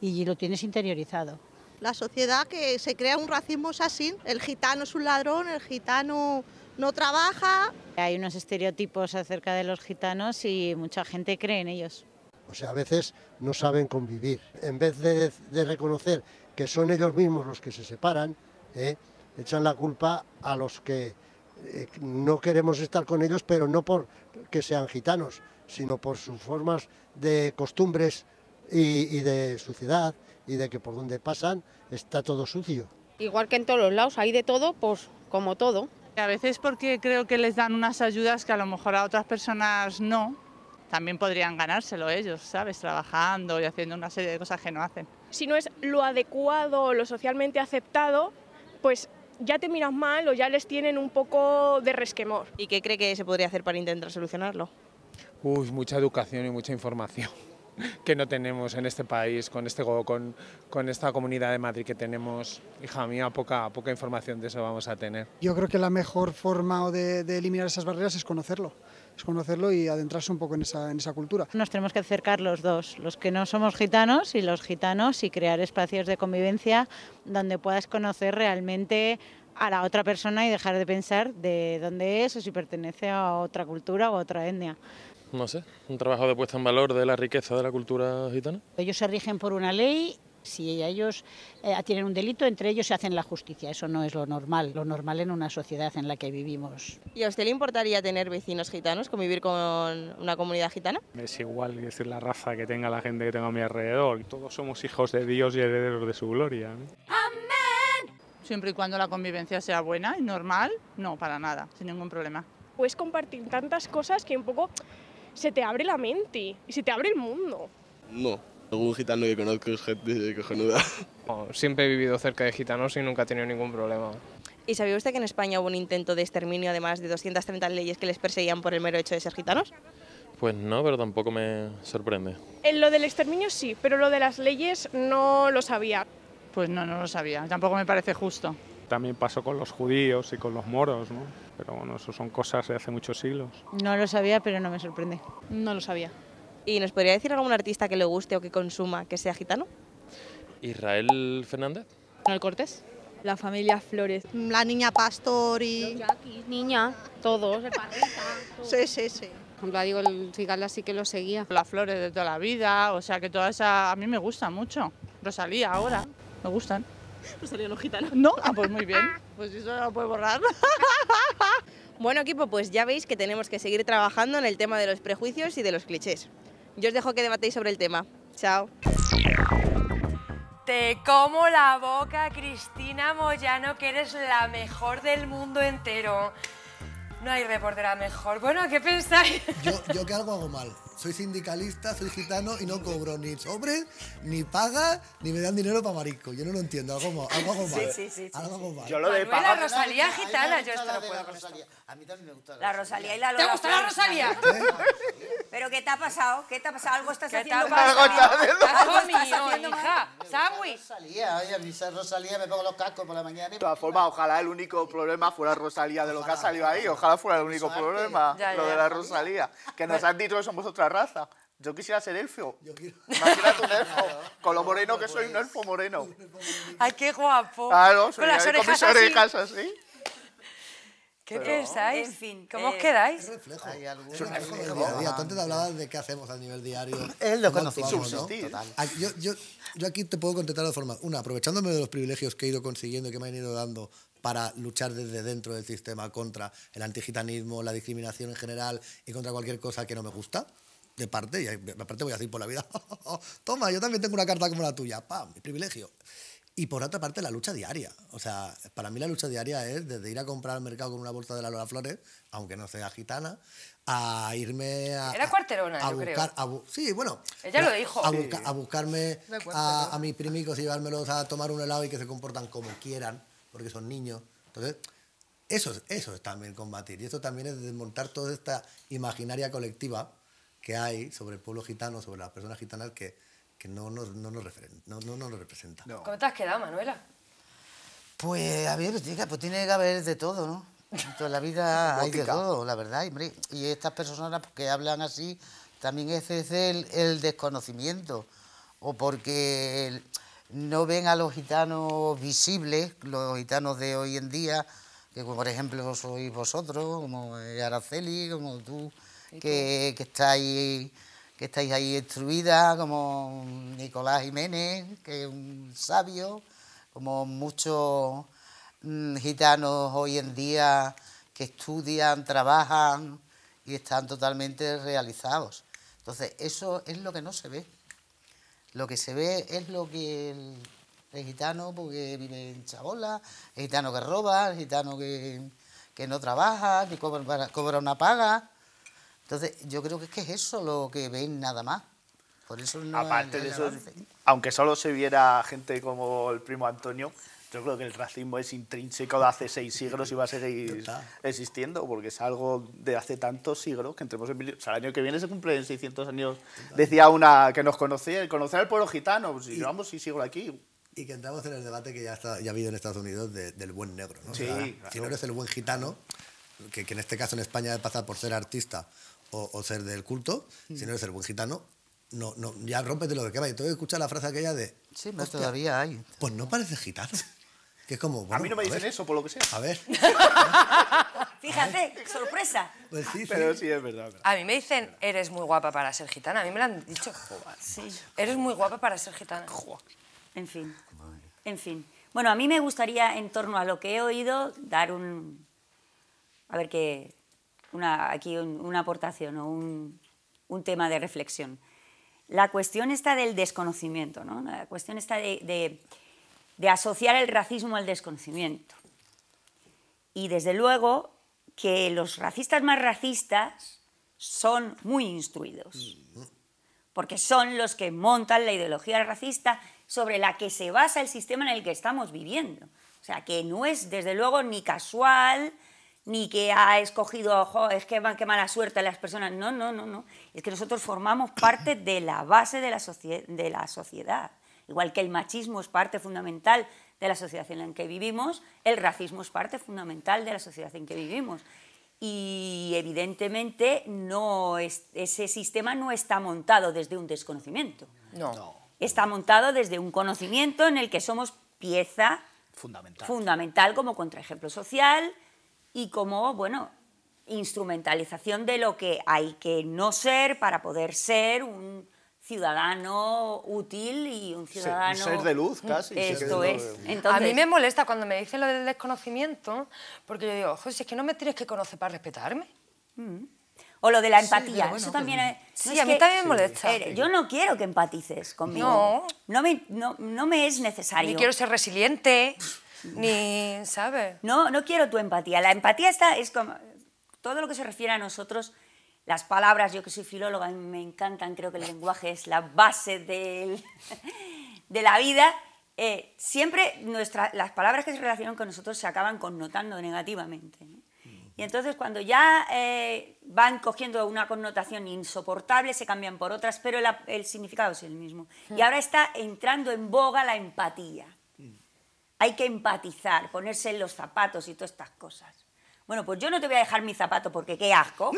y lo tienes interiorizado.
La sociedad que se crea un racismo es así, el gitano es un ladrón, el gitano no trabaja.
Hay unos estereotipos acerca de los gitanos y mucha gente cree en ellos.
O sea, a veces no saben convivir. En vez de, reconocer que son ellos mismos los que se separan, ¿eh? echan la culpa a los que eh, no queremos estar con ellos, pero no por que sean gitanos, sino por sus formas de costumbres y, y de suciedad y de que por donde pasan está todo sucio.
Igual que en todos los lados, hay de todo, pues como todo. A veces porque creo que les dan unas ayudas que a lo mejor a otras personas no, también podrían ganárselo ellos, ¿sabes? Trabajando y haciendo una serie de cosas que no hacen. Si no es
lo adecuado o lo socialmente
aceptado, pues
ya te miras mal o ya les tienen un poco de resquemor. ¿Y qué cree que se podría hacer para intentar solucionarlo?
Uy, mucha educación y mucha información (laughs) que no tenemos en este país, con, este, con, esta comunidad de Madrid que tenemos. Hija mía, poca, poca información de eso vamos a tener.
Yo creo que la mejor forma de eliminar esas barreras es conocerlo conocerlo y adentrarse un poco en esa, en esa cultura. Nos tenemos que acercar los dos, los que no somos gitanos y los gitanos, y crear espacios de convivencia donde puedas conocer realmente a la otra persona y dejar de pensar de dónde es o si pertenece a otra cultura o a otra etnia.
No sé, un trabajo de puesta en valor de la riqueza de la cultura gitana.
Ellos se rigen por una ley si ellos eh, tienen un delito, entre ellos se hacen la justicia. Eso no es lo normal, lo normal en una sociedad en la que vivimos.
¿Y a usted le importaría tener vecinos gitanos, convivir con una comunidad gitana?
Es igual, es decir, la raza que tenga la gente que tengo a mi alrededor.
Todos somos hijos de Dios y herederos de su gloria. ¡Amén!
Siempre y cuando la convivencia sea buena y normal, no, para nada, sin ningún problema. Pues compartir tantas cosas que un poco se te abre la mente y se te abre el mundo.
No, Algún gitano que conozco es gente cojonuda. (laughs) Siempre he vivido cerca de gitanos y nunca he tenido ningún problema.
¿Y sabía usted que en España hubo un intento de exterminio, además de 230 leyes que les perseguían por el mero hecho
de ser gitanos? Pues no, pero tampoco me sorprende.
En lo del exterminio sí, pero lo de las leyes no lo sabía. Pues no, no lo sabía. Tampoco me parece justo.
También
pasó con los judíos y con los moros, ¿no? Pero bueno, eso son cosas de hace muchos siglos.
No lo
sabía, pero no me sorprende. No lo sabía. ¿Y nos podría decir algún artista que le guste o que consuma que sea gitano?
Israel Fernández.
Manuel Cortés. La familia Flores. La niña Pastor y... niña, todos, el
Sí, sí, sí. Por ejemplo, digo, el Cigala sí que lo seguía. Las flores de toda la vida, o sea que toda esa... A mí me gusta mucho. Rosalía ahora, me gustan. Rosalía los gitanos. No, ah, pues muy bien. (laughs) Pues eso lo puedo borrar.
(laughs) Bueno equipo, pues ya veis que tenemos que seguir trabajando en el tema de los prejuicios y de los clichés. Yo os dejo que debatéis sobre el tema. Chao.
Te como la boca, Cristina Moyano, que eres la mejor del mundo entero. No hay reportera mejor. Bueno, ¿qué pensáis?
(laughs) Yo, yo que algo hago mal. Soy sindicalista, soy gitano y no cobro ni sobre, ni paga, ni me dan dinero para marisco. Yo no lo entiendo. Algo, hago mal. Sí,
sí, sí. Algo Hago mal. Yo lo de Rosalía gitana, yo esto no puedo
a mí también me gusta la, Rosalía. y la Lola ¿Te gusta la Rosalía? ¿Pero qué te ha pasado? ¿Qué te ha pasado? ¿Algo estás haciendo te mal? Algo estás haciendo hija. Rosalía,
oye,
a mí Rosalía me pongo los cascos por la mañana. De todas formas, ojalá el único problema fuera Rosalía de lo que ha salido ahí. Ojalá fuera el único problema, lo de la Rosalía. Que nos han dicho que somos otra raza. Yo quisiera ser elfo. Yo quiero... Imagínate un elfo. (laughs) con lo moreno que soy, un elfo moreno.
Ay, qué guapo. Claro, con las orejas, con mis orejas así. ¿Qué pensáis? ¿Cómo os eh, quedáis?
reflejo
antes
hablabas de qué hacemos a nivel diario. Es lo que ah, Yo, aquí te puedo contestar de forma. Una, aprovechándome de los privilegios que he ido consiguiendo y que me han ido dando para luchar desde dentro del sistema contra el antigitanismo, la discriminación en general y contra cualquier cosa que no me gusta de parte, y aparte voy a decir por la vida, (laughs) toma, yo también tengo una carta como la tuya, pam, mi privilegio. Y por otra parte, la lucha diaria. O sea, para mí la lucha diaria es desde ir a comprar al mercado con una bolsa de la Lola Flores, aunque no sea gitana, a irme a. Era
cuarterona, a yo buscar,
creo. sí, bueno. Ella lo dijo. A, buscarme a, mis primicos y llevármelos a tomar un helado y que se comportan como quieran, porque son niños. Entonces, eso, eso es también combatir. Y eso también es desmontar toda esta imaginaria colectiva que hay sobre el pueblo gitano, sobre las personas gitanas que que no nos, no no, no, representa.
¿Cómo te has quedado, Manuela?
Pues, a ver,
pues tiene que haber de todo, ¿no? En la vida (laughs) hay de todo, la verdad. Y estas personas que hablan así, también ese es el, desconocimiento. O porque no ven a los gitanos visibles, los gitanos de hoy en día, que por ejemplo sois vosotros, como Araceli, como tú, que, que estáis que estáis ahí instruidas, como Nicolás Jiménez, que es un sabio, como muchos mm, gitanos hoy en día que estudian, trabajan y están totalmente realizados. Entonces, eso es lo que no se ve. Lo que se ve es lo que el, gitano, porque vive en chabola, el gitano que roba, el gitano que, no trabaja, que cobra una paga. Entonces, yo creo que es que es eso lo que ven nada más.
Por eso no Aparte de eso, aunque solo se viera gente como el primo Antonio, yo creo que el racismo es intrínseco de hace seis siglos y va a seguir existiendo, porque es algo de hace tantos siglos que entremos en... O sea, el año que viene se cumplen 600 años. Decía una que nos conocía, conocer al pueblo gitano, si pues, y, llevamos seis aquí. Y que entramos en el debate que ya,
ya ha habido en Estados Unidos del buen negro. ¿no? Sí, Si no eres el buen gitano, que, que en este caso en España pasa por ser artista o, ser del culto, mm. si sino de ser buen gitano, no, no, ya rompete lo que Y Tengo que escuchar la frase aquella de. Sí, no, todavía hay. Pues no parece gitano. (laughs) Que es como. a mí no me dicen eso,
por lo que sea. A ver. (laughs)
Fíjate, sorpresa. Pues sí, Pero sí, es verdad, A mí me dicen, eres muy guapa para ser gitana. A mí me lo han dicho. Sí. Eres muy guapa para ser gitana. En fin. En fin. Bueno, a mí me gustaría, en torno a lo que he
oído, dar un. A ver qué aquí una aportación o un, tema de reflexión. La cuestión está del desconocimiento, ¿no? la cuestión está de asociar el racismo al desconocimiento. Y desde luego que los racistas más racistas son muy instruidos, porque son los que montan la ideología racista sobre la que se basa el sistema en el que estamos viviendo. O sea, que no es desde luego ni casual, ni que ha escogido, ojo, es que van qué mala suerte a las personas. No, no, no, no. Es que nosotros formamos parte de la base de la, de la sociedad. Igual que el machismo es parte fundamental de la sociedad en la que vivimos, el racismo es parte fundamental de la sociedad en que vivimos. Y evidentemente no ese sistema no está montado desde un desconocimiento. No. Está montado desde un conocimiento en el que somos pieza fundamental, fundamental como contraejemplo social, y como, bueno, instrumentalización de lo que hay que no ser para poder ser un ciudadano útil
y un ciudadano... ser de luz, casi. Mm, esto es. Entonces... A mí me molesta cuando me dicen lo del desconocimiento, porque yo digo, José, es que no me tienes que conocer para respetarme. Mm. O lo de la empatía, pues, sí, eso también... a mí también me molesta. Eh,
yo no quiero que empatices conmigo. No. No me, no, me es necesario. Yo quiero ser resiliente ni, (laughs) sabe. No, no quiero tu empatía. La empatía está, es como todo lo que se refiere a nosotros, las palabras, yo que soy filóloga, y me encantan, creo que el lenguaje es la base (laughs) de la vida. Eh, siempre las palabras que se relacionan con nosotros se acaban connotando negativamente. Y entonces cuando ya eh, van cogiendo una connotación insoportable, se cambian por otras, pero el significado es el mismo. Y hmm. ahora está entrando en boga la empatía hay que empatizar, ponerse en los zapatos y todas estas cosas. Bueno, pues yo no te voy a dejar mi zapato porque qué asco.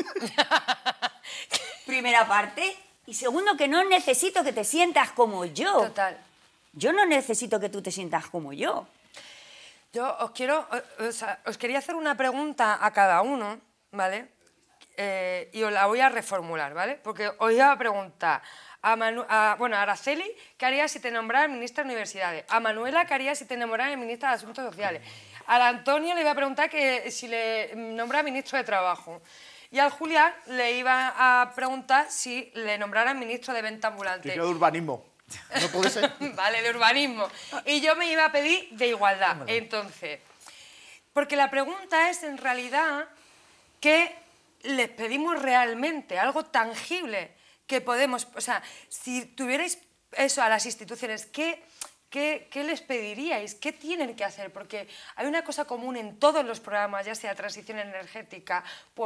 (laughs) Primera parte. Y segundo, que no necesito que te sientas como yo.
Total. Yo no necesito que tú te sientas como yo. Yo os quiero, os quería hacer una pregunta a cada uno, ¿vale? Eh, y os la voy a reformular, ¿vale? Porque os iba a preguntar a, bueno, Araceli, ¿qué haría si te nombrara ministra de Universidades? A Manuela, ¿qué haría si te nombrara ministra de Asuntos Sociales? a Antonio le iba a preguntar que si le nombrara ministro de Trabajo. Y al Julián le iba a preguntar si le nombrara ministro de Venta Ambulante. de
urbanismo. No puede
ser. (laughs) vale, de urbanismo. Y yo me iba a pedir de igualdad. Entonces, porque la pregunta es en realidad que les pedimos realmente algo tangible que podemos, o sea, si tuvierais eso a las instituciones, ¿qué, les pediríais? ¿Qué tienen que hacer? Porque hay una cosa común en todos los programas, ya sea transición energética,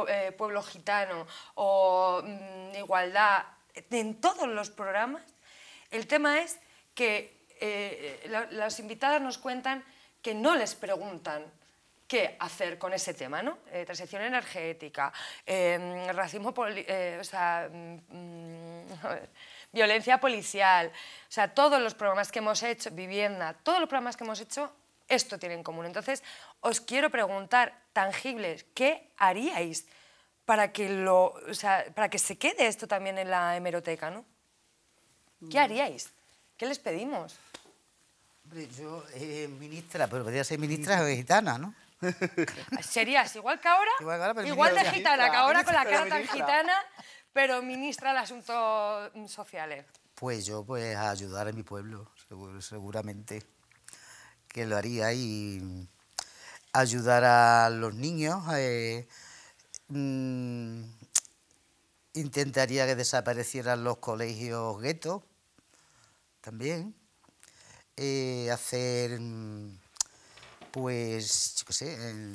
eh, pueblo gitano o mm, igualdad, en todos los programas, el tema es que eh, eh, las invitadas nos cuentan que no les preguntan qué hacer con ese tema, ¿no? Eh, transición energética, em, racismo, eh, o sea, mm, (laughs) violencia policial, o sea, todos los programas que hemos hecho, vivienda, todos los programas que hemos hecho, esto tiene en común. Entonces, os quiero preguntar, tangibles, ¿qué haríais para que, lo, o sea, para que se quede esto también en la hemeroteca, ¿no? ¿Qué mm. haríais? ¿Qué les pedimos?
yo, eh, ministra, pero podría ser ministra vegetana, gitana, ¿no?
(laughs) Serías igual que ahora, igual, de gitana, que ahora con la cara tan gitana, pero ministra de Asuntos Sociales.
Pues yo, pues ayudar a mi pueblo, seguramente que lo haría y ayudar a los niños. Eh, mm, intentaría que desaparecieran los colegios guetos también. Eh, hacer... Mm, pues, yo qué sé,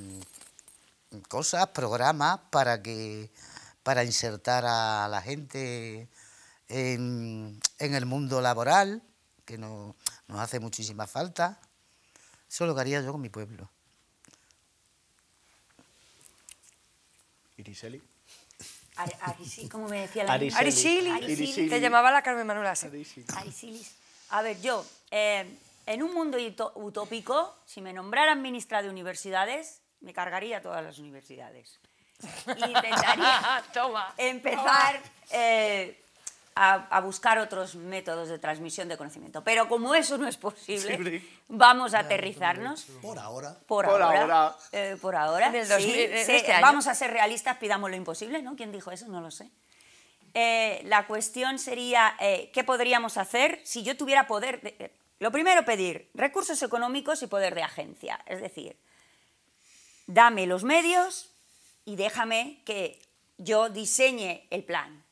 cosas, programas para que para insertar a la gente en, el mundo laboral, que no, nos hace muchísima falta. Eso lo haría yo con mi pueblo.
Iriseli.
Arisili, como me decía la Arisili. Arisili. Te llamaba la
Carmen Manuela. Arisilis. A
ver, yo, eh, en un mundo utópico, si me nombraran ministra de universidades, me cargaría todas las universidades.
Y intentaría
(laughs) empezar eh, a, buscar otros métodos de transmisión de conocimiento. Pero como eso no es posible, vamos a aterrizarnos. Por ahora. Por, ahora. por ahora. Eh, sí, este vamos a ser realistas, pidamos lo imposible, ¿no? ¿Quién dijo eso? No lo sé. Eh, la cuestión sería, ¿qué podríamos hacer si yo tuviera poder? Lo primero, pedir recursos económicos y poder de agencia. Es decir, dame los medios y déjame que yo diseñe el plan.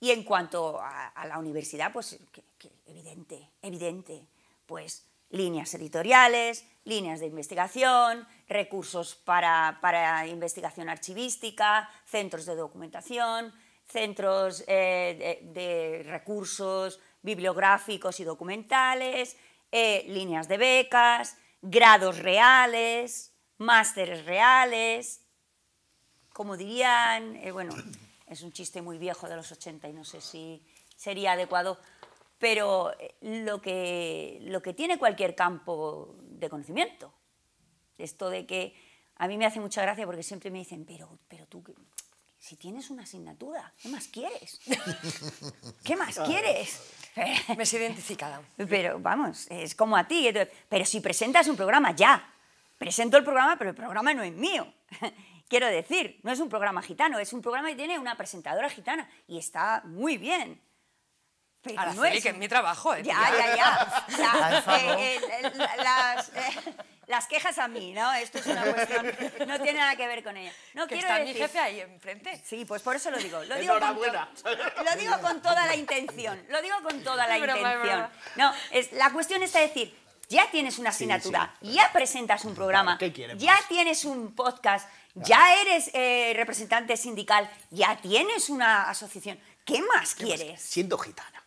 Y en cuanto a, la universidad, pues evidente, evidente, pues líneas editoriales, líneas de investigación, recursos para, investigación archivística, centros de documentación, centros eh, de recursos bibliográficos y documentales, eh, líneas de becas, grados reales, másteres reales, como dirían, eh, bueno, (clears throat) es un chiste muy viejo de los 80 y no sé si sería adecuado, pero eh, lo que, lo que tiene cualquier campo de conocimiento, esto de que a mí me hace mucha gracia porque siempre me dicen, pero, pero tú, si tienes una asignatura, ¿qué más quieres? (laughs) ¿Qué más quieres? (laughs) Me he identificado. Pero vamos, es como a ti. Pero si presentas un programa, ya. Presento el programa, pero el programa no es mío. (laughs) Quiero decir, no es un programa gitano, es un programa que tiene una presentadora gitana y está muy bien. Pero ah, es... que es mi trabajo, ¿eh? Ya, ya, ya. las, quejas a mí, ¿no? Esto es una cuestión... No tiene nada que ver con ella. No que está mi jefe ahí
enfrente. Sí, pues por eso lo digo.
Lo (laughs) digo, con, lo digo con toda la intención. Lo digo con toda la intención. No, es, la cuestión es decir, ya tienes una asignatura, ya presentas un programa, ya tienes un podcast, ya eres eh, representante sindical, ya tienes una asociación. ¿Qué más quieres?
Siendo gitana.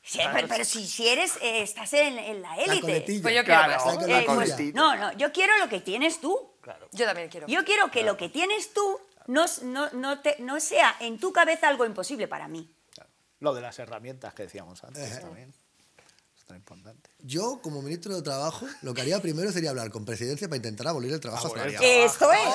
pero, si,
si, eres, eh, estás en, la élite. Pues claro, eh, pues, no, no, yo quiero lo que tienes tú. Yo también quiero. Yo quiero que lo que tienes tú no, no, te, no sea en tu cabeza algo imposible para mí.
Lo de las herramientas que decíamos antes también.
Yo, como ministro de Trabajo, lo que haría primero sería hablar con presidencia para intentar abolir el trabajo ah, Esto es.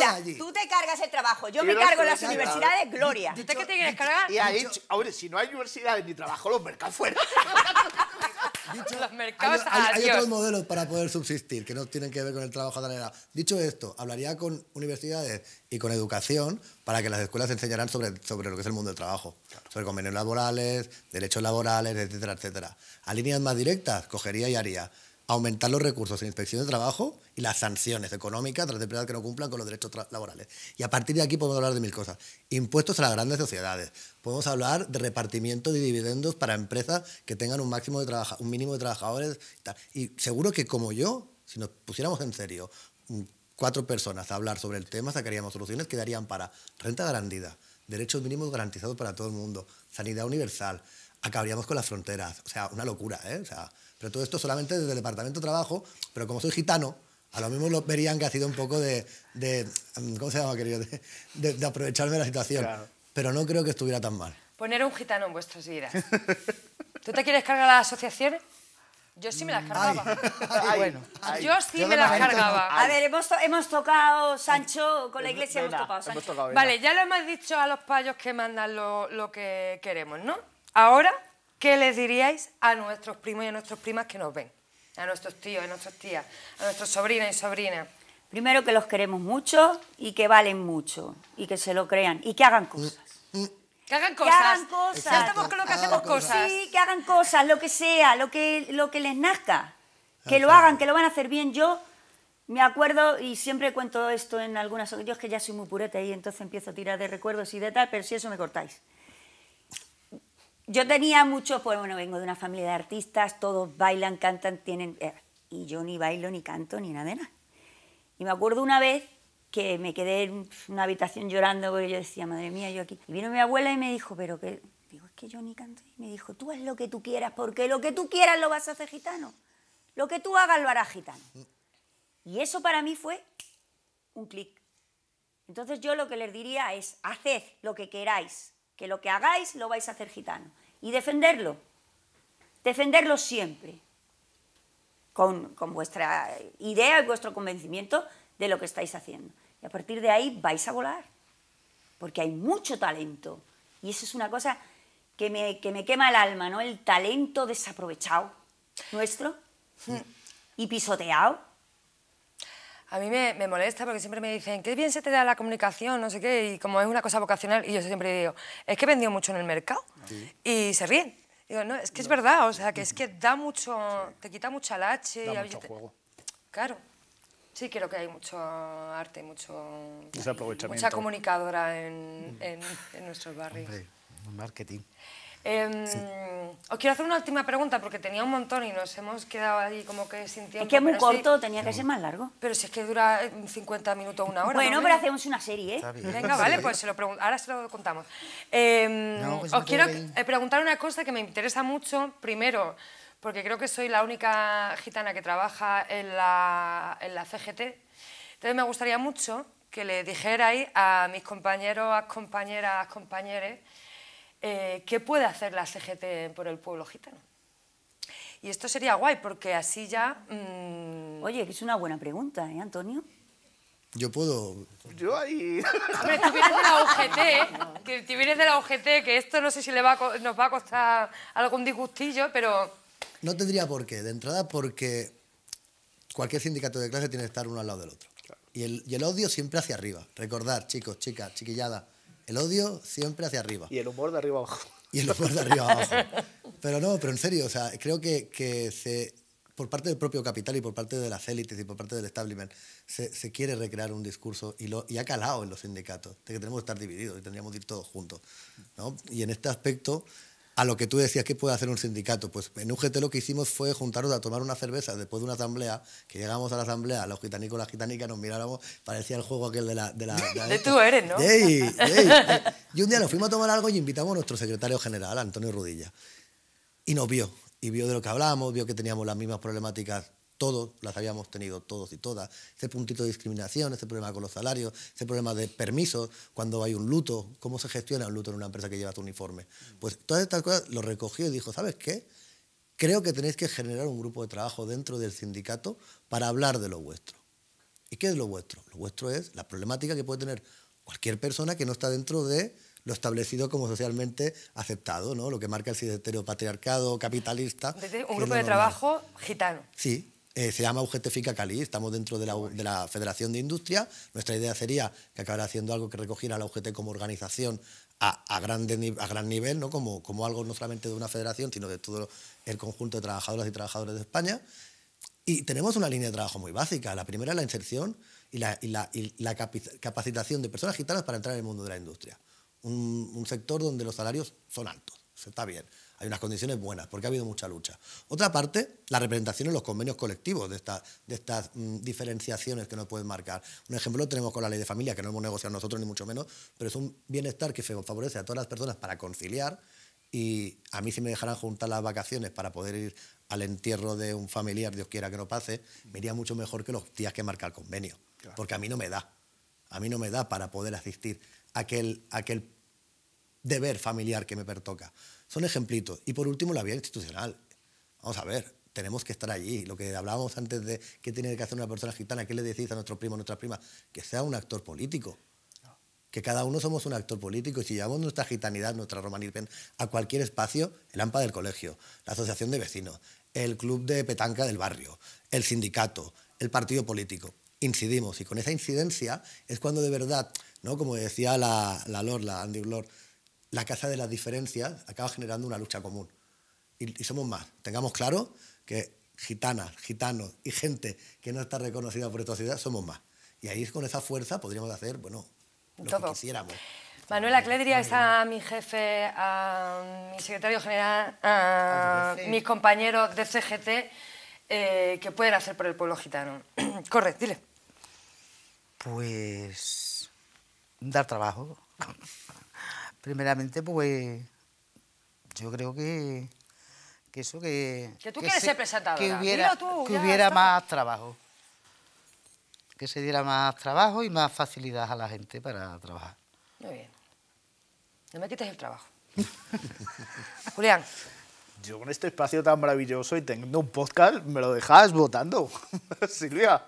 Ah,
tú te cargas el trabajo, yo me cargo las universidades, Gloria. ¿Usted qué te quieres cargar? Y
si no hay universidades ni trabajo, los mercados fuera. (laughs)
Dicho, hay, otros modelos
para poder subsistir que no tienen que ver con el trabajo edad. Dicho esto, hablaría con universidades y con educación para que las escuelas enseñaran sobre, sobre lo que es el mundo del trabajo, sobre convenios laborales, derechos laborales, etcétera, etcétera. A líneas más directas, cogería y haría aumentar los recursos en inspección de trabajo y las sanciones económicas de las empresas que no cumplan con los derechos laborales. Y a partir de aquí podemos hablar de mil cosas. Impuestos a las grandes sociedades, Podemos hablar de repartimiento de dividendos para empresas que tengan un, máximo de trabaja, un mínimo de trabajadores. Y, seguro que como yo, si nos pusiéramos en serio mm, cuatro personas a hablar sobre el tema, sacaríamos soluciones que darían para renta garantida, derechos mínimos garantizados para todo el mundo, sanidad universal, acabaríamos con las fronteras. O sea, una locura, ¿eh? O sea, pero todo esto solamente desde el Departamento de Trabajo, pero como soy gitano, a lo mismo lo verían que ha sido un poco de, de mm, ¿cómo se llama, querido? (laughs) De, de aprovecharme de la situación. Claro pero no creo que estuviera tan mal.
Poner un gitano en vuestras vidas. ¿Tú te quieres cargar las asociaciones? Yo sí me las mm, cargaba.
(laughs) bueno, yo sí me las cargaba. A ver,
hemos, tocado, Sancho, con la iglesia hemos tocado, vale, ya lo hemos dicho a los payos que mandan lo, lo, que queremos, ¿no? Ahora, ¿qué les diríais a nuestros primos y a nuestras primas que nos ven? A nuestros tíos, y a nuestras tías, a nuestros sobrinas y sobrinas.
Primero que los queremos mucho y que valen mucho y que se lo crean y que hagan cosas. Mm, mm. Que hagan cosas. Que hagan cosas. Ya lo que hacemos cosas. Sí, que hagan cosas, lo que sea, lo que, lo que les nazca. Que lo hagan, que lo van a hacer bien. Yo me acuerdo, y siempre cuento esto en algunas yo es que ya soy muy pureta y entonces empiezo a tirar de recuerdos y de tal, pero si eso me cortáis. Yo tenía mucho, pues bueno, vengo de una familia de artistas, todos bailan, cantan, tienen... Eh, y yo ni bailo, ni canto, ni nada de nada. Y me acuerdo una vez que me quedé en una habitación llorando porque yo decía, madre mía, yo aquí. Y vino mi abuela y me dijo, pero que... Digo, es que yo ni canto. Y me dijo, tú haz lo que tú quieras, porque lo que tú quieras lo vas a hacer gitano. Lo que tú hagas lo harás gitano. Y eso para mí fue un clic. Entonces yo lo que les diría es, haced lo que queráis, que lo que hagáis lo vais a hacer gitano. Y defenderlo, defenderlo siempre con, vuestra idea y vuestro convencimiento de lo que estáis haciendo. Y a partir de ahí vais a volar, porque hay mucho talento. Y eso es una cosa que me, quema el alma, ¿no? El talento desaprovechado
nuestro (laughs) y pisoteado. A mí me, molesta porque siempre me dicen, qué bien se te da la comunicación, no sé qué, y como es una cosa vocacional, y yo siempre digo, es que he mucho en el mercado. Y se ríen no, es que es verdad, o sea, que es que da mucho, te quita mucha la mucho juego. Claro. Sí, creo que hay mucho arte y mucho,
mucha comunicadora
en, en, en nuestros barrios. marketing. Em, os quiero hacer una última pregunta porque tenía un montón y nos hemos quedado ahí como que sin tiempo. Es que es muy corto, tenía que ser más largo. Pero si es que dura 50 em, minutos, o una hora. Bueno, pero hacemos una serie, ¿eh? Venga, vale, pues se lo ahora se lo contamos. Em, os quiero eh, preguntar una cosa que me interesa mucho. Primero, porque creo que soy la única gitana que trabaja en la, en la CGT. Entonces me gustaría mucho que le dijerais a mis compañeros, a compañeras, compañeres eh, qué puede hacer la CGT por el pueblo gitano. Y esto sería guay, porque así ya...
Mm, Oye, que es una buena pregunta, ¿eh, Antonio?
Yo puedo...
Yo ahí... Hombre, vienes de la UGT, ¿eh? que tú vienes de la que esto no sé si le nos va a costar algún disgustillo, pero...
No tendría por qué. De entrada, porque cualquier sindicato de clase tiene que estar uno al lado del otro. Y, el, el odio siempre hacia arriba. Recordar, chicos, chicas, chiquilladas el odio siempre hacia arriba. Y
el humor de arriba abajo. Y el humor de arriba abajo.
Pero no, pero en serio, o sea, creo que, que se, por parte del propio capital y por parte de las élites y por parte del establishment, se, quiere recrear un discurso y, lo, y ha calado en los sindicatos, de que tenemos que estar divididos y tendríamos que ir todos juntos. ¿no? Y en este aspecto a lo que tú decías que puede hacer un sindicato. Pues en UGT lo que hicimos fue juntarnos a tomar una cerveza después de una asamblea, que llegamos a la asamblea, los gitanicos, las gitanicas, nos mirábamos, parecía el juego aquel de la... De, (laughs) tú eres, ¿no? (laughs) Y un día nos fuimos a tomar algo y invitamos a nuestro secretario general, Antonio Rudilla. Y nos vio, y vio de lo que hablábamos, vio que teníamos las mismas problemáticas todos las habíamos tenido, todos y todas. Ese puntito de discriminación, ese problema con los salarios, ese problema de permisos, cuando hay un luto, cómo se gestiona un luto en una empresa que lleva tu uniforme. Pues todas estas cosas lo recogió y dijo, ¿sabes qué? Creo que tenéis que generar un grupo de trabajo dentro del sindicato para hablar de lo vuestro. ¿Y qué es lo vuestro? Lo vuestro es la problemática que puede tener cualquier persona que no está dentro de lo establecido como socialmente aceptado, ¿no? lo que marca el sindicato patriarcado capitalista. Un grupo de trabajo gitano. Sí, eh, se llama UGT Fica Cali, estamos dentro de la, Federación de Industria. Nuestra idea sería que acabara haciendo algo que recogiera a la UGT como organización a, gran nivel, ¿no? Como, algo no solamente de una federación, sino de todo el conjunto de trabajadoras y trabajadores de España. Y tenemos una línea de trabajo muy básica. La primera es la inserción y la, capacitación de personas gitanas para entrar en el mundo de la industria. Un, un sector donde los salarios son altos, está bien hay unas condiciones buenas, porque ha habido mucha lucha. Otra parte, la representación en los convenios colectivos de, de estas mm, diferenciaciones que no pueden marcar. Un ejemplo lo tenemos con la ley de familia, que no hemos negociado nosotros ni mucho menos, pero es un bienestar que favorece a todas las personas para conciliar y a mí si me dejaran juntar las vacaciones para poder ir al entierro de un familiar, Dios quiera que no pase, me iría mucho mejor que los días que marca el convenio, porque a mí no me da. A mí no me da para poder asistir a aquel, aquel deber familiar que me pertoca. Son ejemplitos. Y por último, la vía institucional. Vamos a ver, tenemos que estar allí. Lo que hablábamos antes de qué tiene que hacer una persona gitana, qué le decís a nuestro primo, a nuestra prima, que sea un actor político. Que cada uno somos un actor político y si llevamos nuestra gitanidad, nuestra romanidad a cualquier espacio, el AMPA del colegio, la asociación de vecinos, el club de petanca del barrio, el sindicato, el partido político, incidimos y con esa incidencia es cuando de verdad, ¿no? como decía la, la Lord, la Andy Lord, la caza de las diferencias acaba generando una lucha común. Y, somos más. Tengamos claro que gitanas, gitanos y gente que no está reconocida por esta ciudad somos más. Y ahí con esa fuerza podríamos hacer, bueno, lo que quisiéramos.
Manuela ¿qué le es a mi jefe, a mi secretario general, a mis compañeros de CGT qué eh, que pueden hacer por el pueblo gitano. (clears throat) Corre, dile.
Pues dar trabajo primeramente, pues yo creo que, eso, que... Que tú quieres ser Que hubiera, hubiera más trabajo. Que se diera más trabajo y más facilidad a la gente para trabajar.
Muy bien. No me quites el trabajo. (laughs) Julián.
Yo con este espacio tan maravilloso y teniendo un podcast, me lo dejas votando, (laughs) Silvia.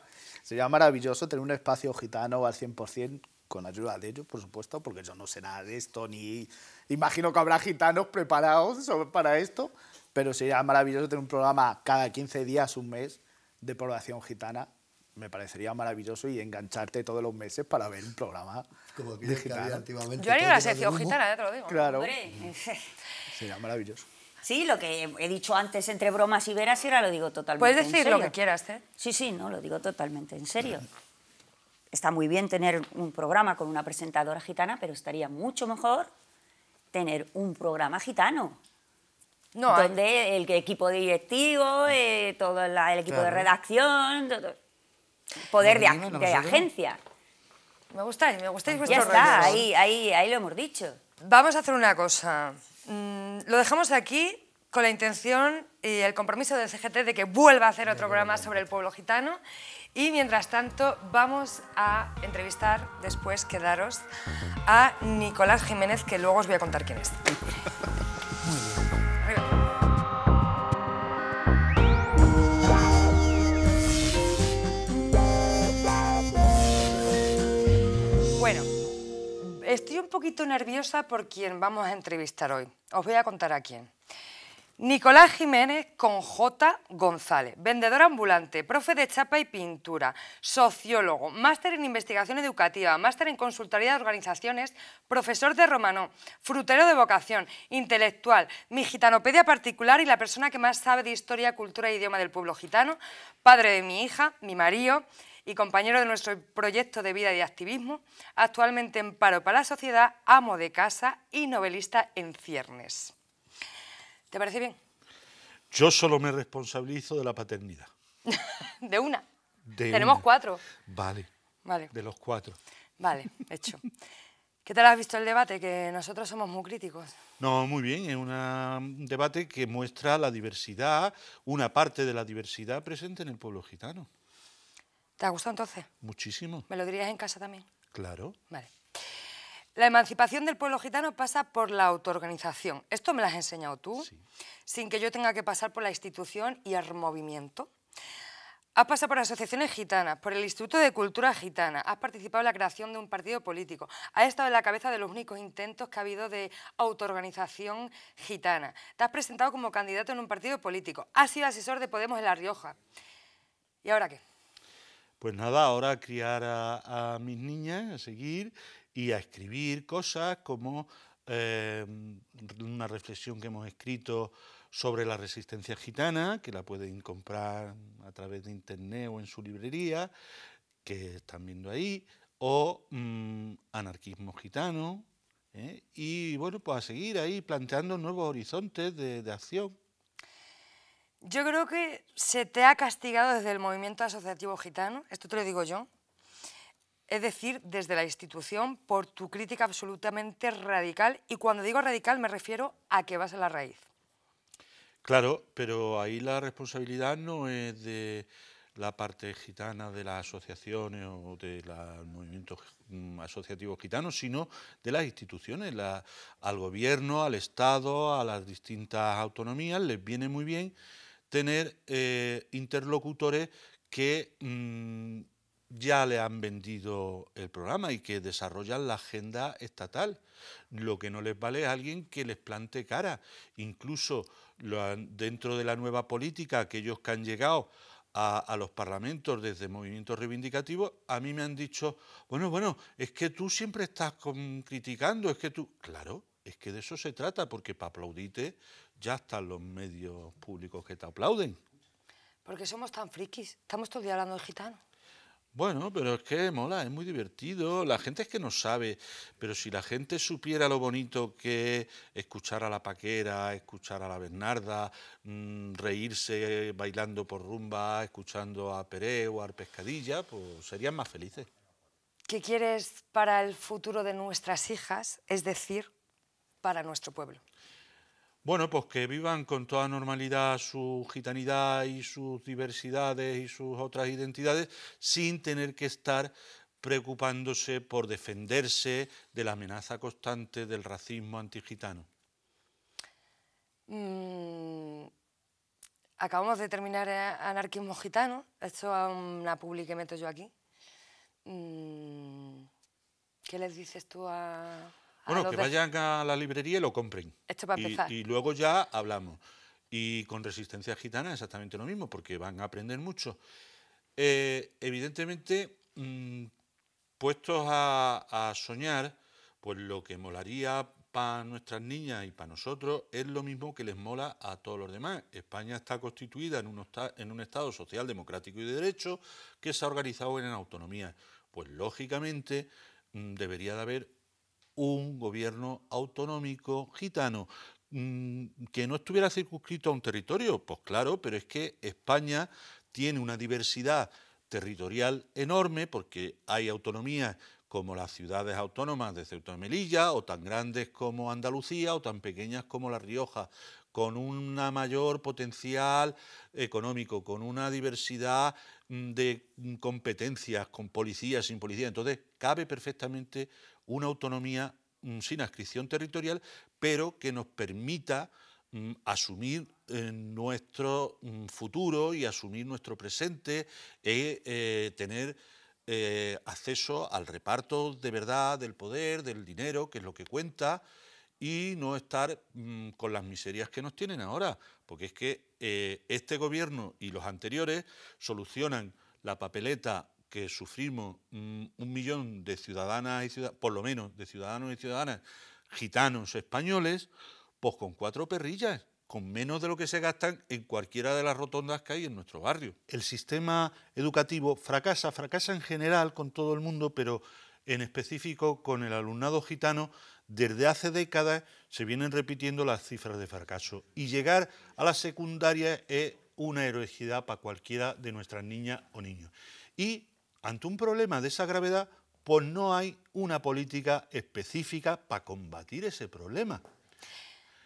Sería maravilloso tener un espacio gitano al 100% con ayuda de ellos, por supuesto, porque yo no sé nada de esto, ni imagino que habrá gitanos preparados para esto, pero sería maravilloso tener un programa cada 15 días, un mes, de población gitana. Me parecería maravilloso y engancharte todos los meses para ver un programa Como de gitana. Yo haría una sección gitana,
ya te lo digo.
Claro. (laughs) Sería maravilloso. Sí, lo que he dicho antes entre bromas y veras y ahora lo digo totalmente Puedes decir lo que quieras, ¿eh? Sí, sí, no, lo digo totalmente en serio está muy bien tener un programa con una presentadora gitana, pero estaría mucho mejor tener un programa gitano. No, donde el equipo directivo, eh, todo el equipo de redacción, todo, poder de, agencia. Me gustáis, me gustáis vuestros Ya está, ahí, ahí, lo hemos
dicho. Vamos a hacer una cosa. Mm, lo dejamos aquí con la intención y el compromiso del CGT de que vuelva a hacer otro programa sobre el pueblo gitano. Y mientras tanto vamos a entrevistar, después quedaros, a Nicolás Jiménez, que luego os voy a contar quién es. Bueno, estoy un poquito nerviosa por quien vamos a entrevistar hoy. Os voy a contar a quién. Nicolás Jiménez con J. González, vendedor ambulante, profe de chapa y pintura, sociólogo, máster en investigación educativa, máster en consultoría de organizaciones, profesor de romano, frutero de vocación, intelectual, mi gitanopedia particular y la persona que más sabe de historia, cultura e idioma del pueblo gitano, padre de mi hija, mi marido y compañero de nuestro proyecto de vida y activismo, actualmente en paro para la sociedad, amo de casa y novelista en ciernes. ¿Te parece bien?
Yo solo me responsabilizo de la paternidad.
(laughs) ¿De una? Tenemos cuatro.
Vale. Vale. De los cuatro.
Vale, hecho. ¿Qué tal has visto el debate? Que nosotros somos muy críticos.
No, muy bien, es un debate que muestra la diversidad, una parte de la diversidad presente en el pueblo gitano.
¿Te ha gustado entonces?
Muchísimo.
¿Me lo dirías en casa también? Claro. Vale. La emancipación del pueblo gitano pasa por la autoorganización. Esto me lo has enseñado tú, sin que yo tenga que pasar por la institución y el movimiento. Has pasado por asociaciones gitanas, por el Instituto de Cultura Gitana, has participado en la creación de un partido político, has estado en la cabeza de los únicos intentos que ha habido de autoorganización gitana, te has presentado como candidato en un partido político, has sido asesor de Podemos en La Rioja. ¿Y ahora qué?
Pues nada, ahora criar a mis niñas, a seguir y a escribir cosas como em, una reflexión que hemos escrito sobre la resistencia gitana, que la pueden comprar a través de internet o en su librería, que están viendo ahí, o mm, anarquismo gitano, ¿eh? y bueno, pues a seguir ahí planteando nuevos horizontes de acción.
Yo creo que se te ha castigado desde el movimiento asociativo gitano, esto te lo digo yo, es decir, desde la institución, por tu crítica absolutamente radical. Y cuando digo radical me refiero a que vas a la raíz.
Claro, pero ahí la responsabilidad no es de la parte gitana de las asociaciones o de los movimientos mm, asociativos gitanos, sino de las instituciones, al gobierno, al Estado, a las distintas autonomías, les viene muy bien tener eh, interlocutores que mm, ya le han vendido el programa y que desarrollan la agenda estatal. Lo que no les vale es alguien que les plante cara. Incluso dentro de la nueva política, aquellos que han llegado a, los parlamentos desde movimientos reivindicativos, a mí me han dicho, bueno, bueno, es que tú siempre estás criticando, es que tú... Claro, es que de eso se trata, porque para aplaudirte ya están los medios públicos que te aplauden.
Porque somos tan frikis, estamos todo el día hablando de gitanos.
Bueno, pero es que mola, es muy divertido. La gente es que no sabe, pero si la gente supiera lo bonito que es escuchar a la paquera, escuchar a la Bernarda, mm, reírse bailando por rumba, escuchando a o a Pescadilla, pues serían más felices.
¿Qué quieres para el futuro de nuestras hijas? Es decir, para nuestro pueblo.
Bueno, pues que vivan con toda normalidad su gitanidad y sus diversidades y sus otras identidades sin tener que estar preocupándose por defenderse de la amenaza constante del racismo antigitano.
Mm, acabamos de terminar eh, Anarquismo Gitano, esto a una publi que meto yo aquí. Mm, ¿Qué les dices tú a...? Bueno, que vayan
a la librería y lo compren. Esto para empezar. Y, luego ya hablamos. Y con Resistencia Gitana exactamente lo mismo, porque van a aprender mucho. Eh, evidentemente, mm, puestos a, soñar, pues lo que molaría para nuestras niñas y para nosotros es lo mismo que les mola a todos los demás. España está constituida en un, Estado social, democrático y de derecho que se ha organizado en autonomía. Pues lógicamente mm, debería de haber un gobierno autonómico gitano. Mm, ¿Que no estuviera circunscrito a un territorio? Pues claro, pero es que España tiene una diversidad territorial enorme porque hay autonomías como las ciudades autónomas de Ceuta y Melilla, o tan grandes como Andalucía, o tan pequeñas como La Rioja, con un mayor potencial económico, con una diversidad mm, de mm, competencias, con policía, sin policía. Entonces, cabe perfectamente una autonomía mm, sin adscripción territorial, pero que nos permita mm, asumir eh, nuestro mm, futuro y asumir nuestro presente eh, eh, tener acceso al reparto de verdad del poder, del dinero, que es lo que cuenta, y no estar con las miserias que nos tienen ahora, porque es que este gobierno y los anteriores solucionan la papeleta que sufrimos mm, un millón de ciudadanas y ciudadanos, por lo menos de ciudadanos y ciudadanas gitanos españoles, pues con cuatro perrillas, con menos de lo que se gastan en cualquiera de las rotondas que hay en nuestro barrio. El sistema educativo fracasa, fracasa en general con todo el mundo, pero en específico con el alumnado gitano, desde hace décadas se vienen repitiendo las cifras de fracaso. Y llegar a la secundaria es una heroicidad para cualquiera de nuestras niñas o niños. Y ante un problema de esa gravedad, pues no hay una política específica para combatir ese problema.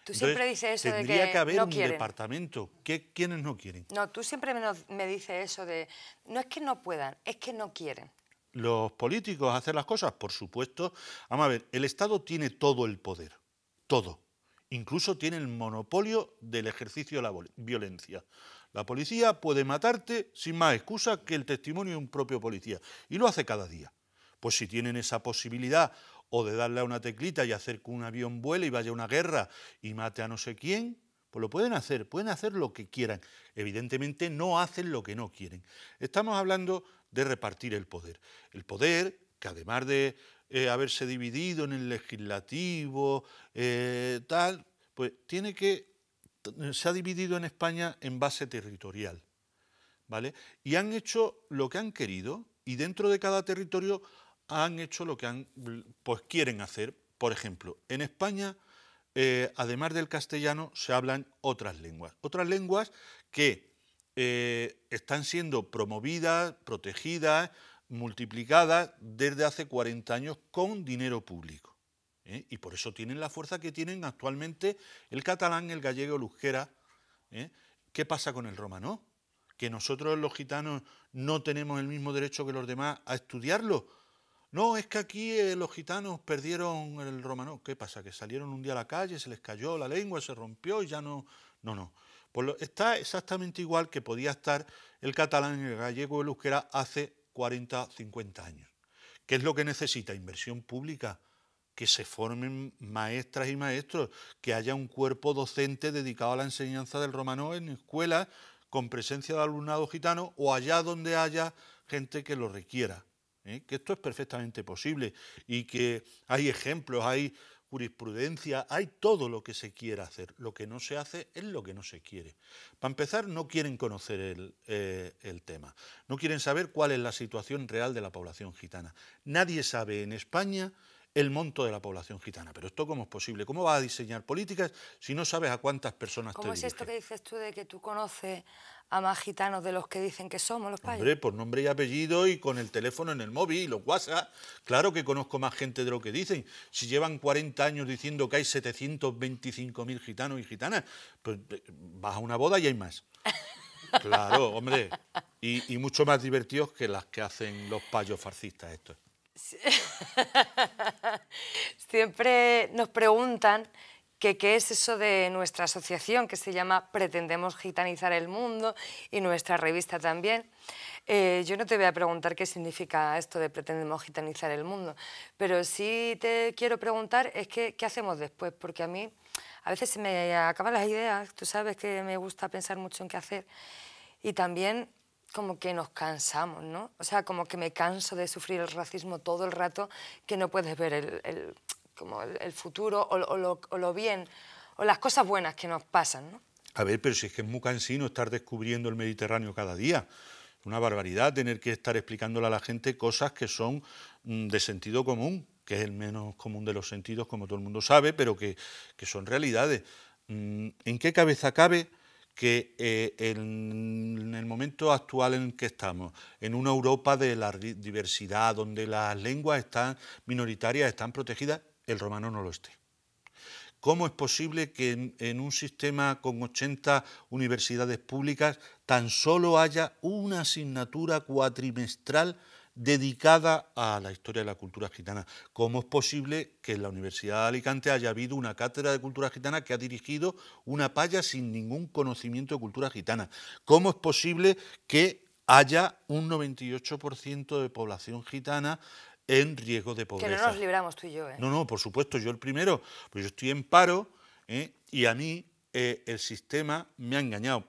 Tú siempre dices eso de que Tendría que haber no un
departamento. ¿Quiénes no quieren? No,
tú siempre me, me dices eso de... No es que no puedan, es que no quieren.
¿Los políticos hacen las cosas? Por supuesto. Vamos a ver, el Estado tiene todo el poder, todo. Incluso tiene el monopolio del ejercicio de la violencia. La policía puede matarte sin más excusa que el testimonio de un propio policía. Y lo hace cada día. Pues si tienen esa posibilidad o de darle a una teclita y hacer que un avión vuele y vaya a una guerra y mate a no sé quién, pues lo pueden hacer, pueden hacer lo que quieran. Evidentemente no hacen lo que no quieren. Estamos hablando de repartir el poder. El poder que además de eh, haberse dividido en el legislativo, eh, tal, pues tiene que se ha dividido en España en base territorial, ¿vale? Y han hecho lo que han querido y dentro de cada territorio han hecho lo que pues quieren hacer. Por ejemplo, en España, eh, además del castellano, se hablan otras lenguas, otras lenguas que eh, están siendo promovidas, protegidas, multiplicadas desde hace 40 años con dinero público. ¿eh? y por eso tienen la fuerza que tienen actualmente el catalán, el gallego, el euskera. ¿eh? ¿Qué pasa con el romano? ¿Que nosotros los gitanos no tenemos el mismo derecho que los demás a estudiarlo? No, es que aquí eh, los gitanos perdieron el romano. ¿Qué pasa? ¿Que salieron un día a la calle, se les cayó la lengua, se rompió y ya no...? No, no. Pues está exactamente igual que podía estar el catalán, el gallego el euskera hace 40, 50 años. ¿Qué es lo que necesita? Inversión pública, que se formen maestras y maestros, que haya un cuerpo docente dedicado a la enseñanza del romano en escuelas con presencia de alumnado gitano o allá donde haya gente que lo requiera. ¿eh? Que esto es perfectamente posible y que hay ejemplos, hay jurisprudencia, hay todo lo que se quiera hacer. Lo que no se hace es lo que no se quiere. Para empezar, no quieren conocer el, eh, tema, no quieren saber cuál es la situación real de la población gitana. Nadie sabe en España el monto de la población gitana. Pero esto cómo es posible, cómo vas a diseñar políticas si no sabes a cuántas personas ¿Cómo te ¿Cómo es esto
que dices tú de que tú conoces a más gitanos de los que dicen que somos los payos? Hombre,
por nombre y apellido y con el teléfono en el móvil, los WhatsApp, claro que conozco más gente de lo que dicen. Si llevan 40 años diciendo que hay 725.000 gitanos y gitanas, pues eh, vas a una boda y hay más. Claro, hombre. Y, mucho más divertidos que las que hacen los payos farcistas estos.
(laughs) Siempre nos preguntan qué es eso de nuestra asociación que se llama Pretendemos Gitanizar el Mundo y nuestra revista también. Eh, yo no te voy a preguntar qué significa esto de Pretendemos Gitanizar el Mundo, pero sí te quiero preguntar es qué hacemos después, porque a mí a veces se me acaban las ideas, tú sabes que me gusta pensar mucho en qué hacer y también como que nos cansamos, ¿no? O sea, como que me canso de sufrir el racismo todo el rato, que no puedes ver el, como el, futuro o, lo, bien, o las cosas buenas que nos pasan, ¿no?
A ver, pero si es que es muy cansino estar descubriendo el Mediterráneo cada día. una barbaridad tener que estar explicándole a la gente cosas que son mm, de sentido común, que es el menos común de los sentidos, como todo el mundo sabe, pero que, que son realidades. Mm, ¿En qué cabeza cabe que eh, en, el momento actual en el que estamos, en una Europa de la diversidad, donde las lenguas están minoritarias, están protegidas, el romano no lo esté. ¿Cómo es posible que en, en un sistema con 80 universidades públicas tan solo haya una asignatura cuatrimestral dedicada a la historia de la cultura gitana. ¿Cómo es posible que en la Universidad de Alicante haya habido una cátedra de cultura gitana que ha dirigido una paya sin ningún conocimiento de cultura gitana? ¿Cómo es posible que haya un 98% de población gitana en riesgo de pobreza? Que no nos
libramos tú y yo. ¿eh? No,
no, por supuesto, yo el primero, Pues yo estoy en paro ¿eh? y a mí eh, el sistema me ha engañado.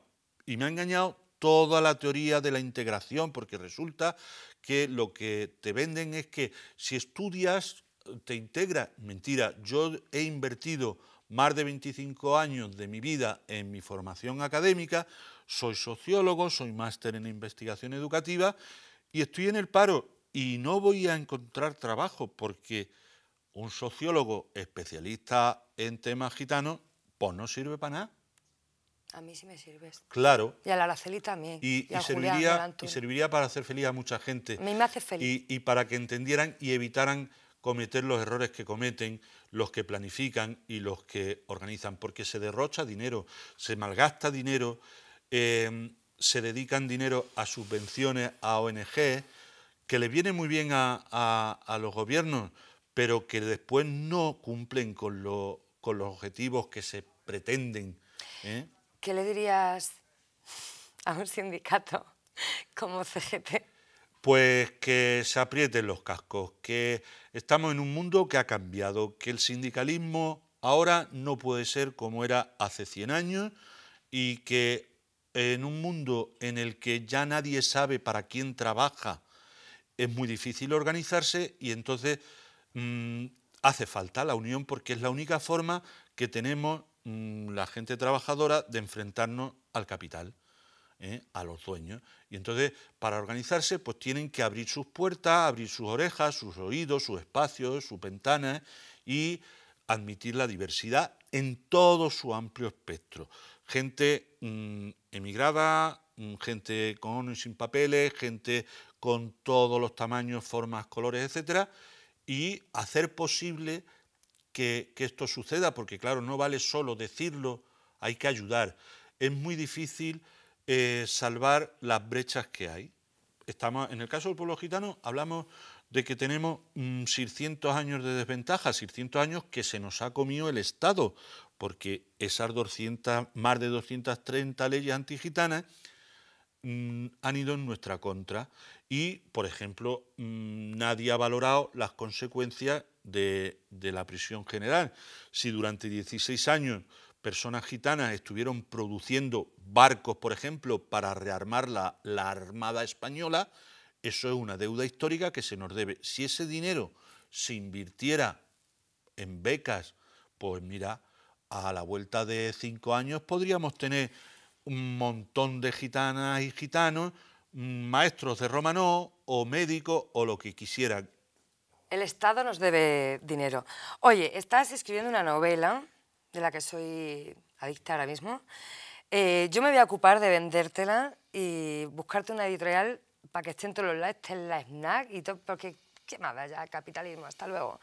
Y me ha engañado toda la teoría de la integración, porque resulta que lo que te venden es que si estudias eh, te integra. Mentira, yo he invertido más de 25 años de mi vida en mi formación académica, soy sociólogo, soy máster en investigación educativa y estoy en el paro y no voy a encontrar trabajo porque un sociólogo especialista en temas gitanos pues no sirve para nada.
A mí sí me sirves.
Claro. Y a la Araceli
también. Y, serviría, y
serviría para hacer feliz a mucha gente. A mí me hace feliz. Y, para que entendieran y evitaran cometer los errores que cometen los que planifican y los que organizan, porque se derrocha dinero, se malgasta dinero, em, se dedican dinero a subvenciones, a ONG, que le viene muy bien a, los gobiernos, pero que después no cumplen con, con los objetivos que se pretenden. ¿eh?
¿Qué le dirías a un sindicato (laughs) como CGT?
Pues que se aprieten los cascos, que estamos en un mundo que ha cambiado, que el sindicalismo ahora no puede ser como era hace 100 años y que en un mundo en el que ya nadie sabe para quién trabaja, es muy difícil organizarse y entonces mm, hace falta la unión porque es la única forma que tenemos Mm, la gente trabajadora de enfrentarnos al capital, ¿eh? a los dueños. Y entonces, para organizarse, pues tienen que abrir sus puertas, abrir sus orejas, sus oídos, sus espacios, sus ventanas y admitir la diversidad en todo su amplio espectro. Gente mm, emigrada, mm, gente con y sin papeles, gente con todos los tamaños, formas, colores, etcétera, y hacer posible que, esto suceda, porque claro, no vale solo decirlo, hay que ayudar. Es muy difícil eh, salvar las brechas que hay. Estamos, en el caso del pueblo gitano hablamos de que tenemos 600 mm, años de desventaja, 600 años que se nos ha comido el Estado, porque esas 200, más de 230 leyes antigitanas mm, han ido en nuestra contra y, por ejemplo, mm, nadie ha valorado las consecuencias de, la prisión general. Si durante 16 años personas gitanas estuvieron produciendo barcos, por ejemplo, para rearmar la, la, Armada Española, eso es una deuda histórica que se nos debe. Si ese dinero se invirtiera en becas, pues mira, a la vuelta de cinco años podríamos tener un montón de gitanas y gitanos, maestros de romanó o médicos o lo que quisieran.
El Estado nos debe dinero. Oye, estás escribiendo una novela de la que soy adicta ahora mismo. Eh, yo me voy a ocupar de vendértela y buscarte una editorial para que estén todos los lados, esté en la snack y todo, porque qué más vaya, capitalismo, hasta luego.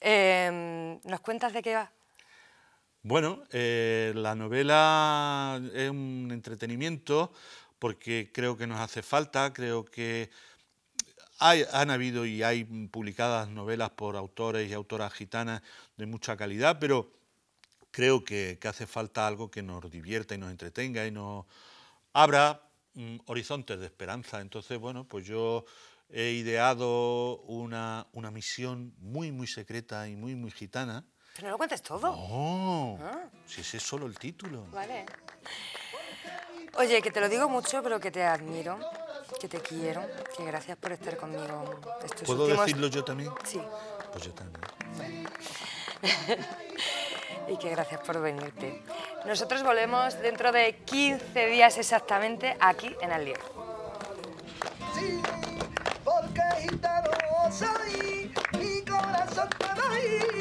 Em, ¿Nos cuentas de qué va?
Bueno, eh, la novela es un entretenimiento porque creo que nos hace falta, creo que han habido y hay publicadas novelas por autores y autoras gitanas de mucha calidad, pero creo que, hace falta algo que nos divierta y nos entretenga y nos abra mm, horizontes de esperanza. Entonces, bueno, pues yo he ideado una, misión muy, muy secreta y muy, muy gitana.
Pero no lo cuentes todo.
No, ah. si ese es solo el título.
Vale. Oye, que te lo digo mucho, pero que te admiro que te quiero, que gracias por estar conmigo ¿Puedo decirlo yo también? Sí.
Pues yo también. (laughs)
y que gracias por venirte. Nosotros volvemos dentro de 15 días exactamente aquí en El
Sí, mi corazón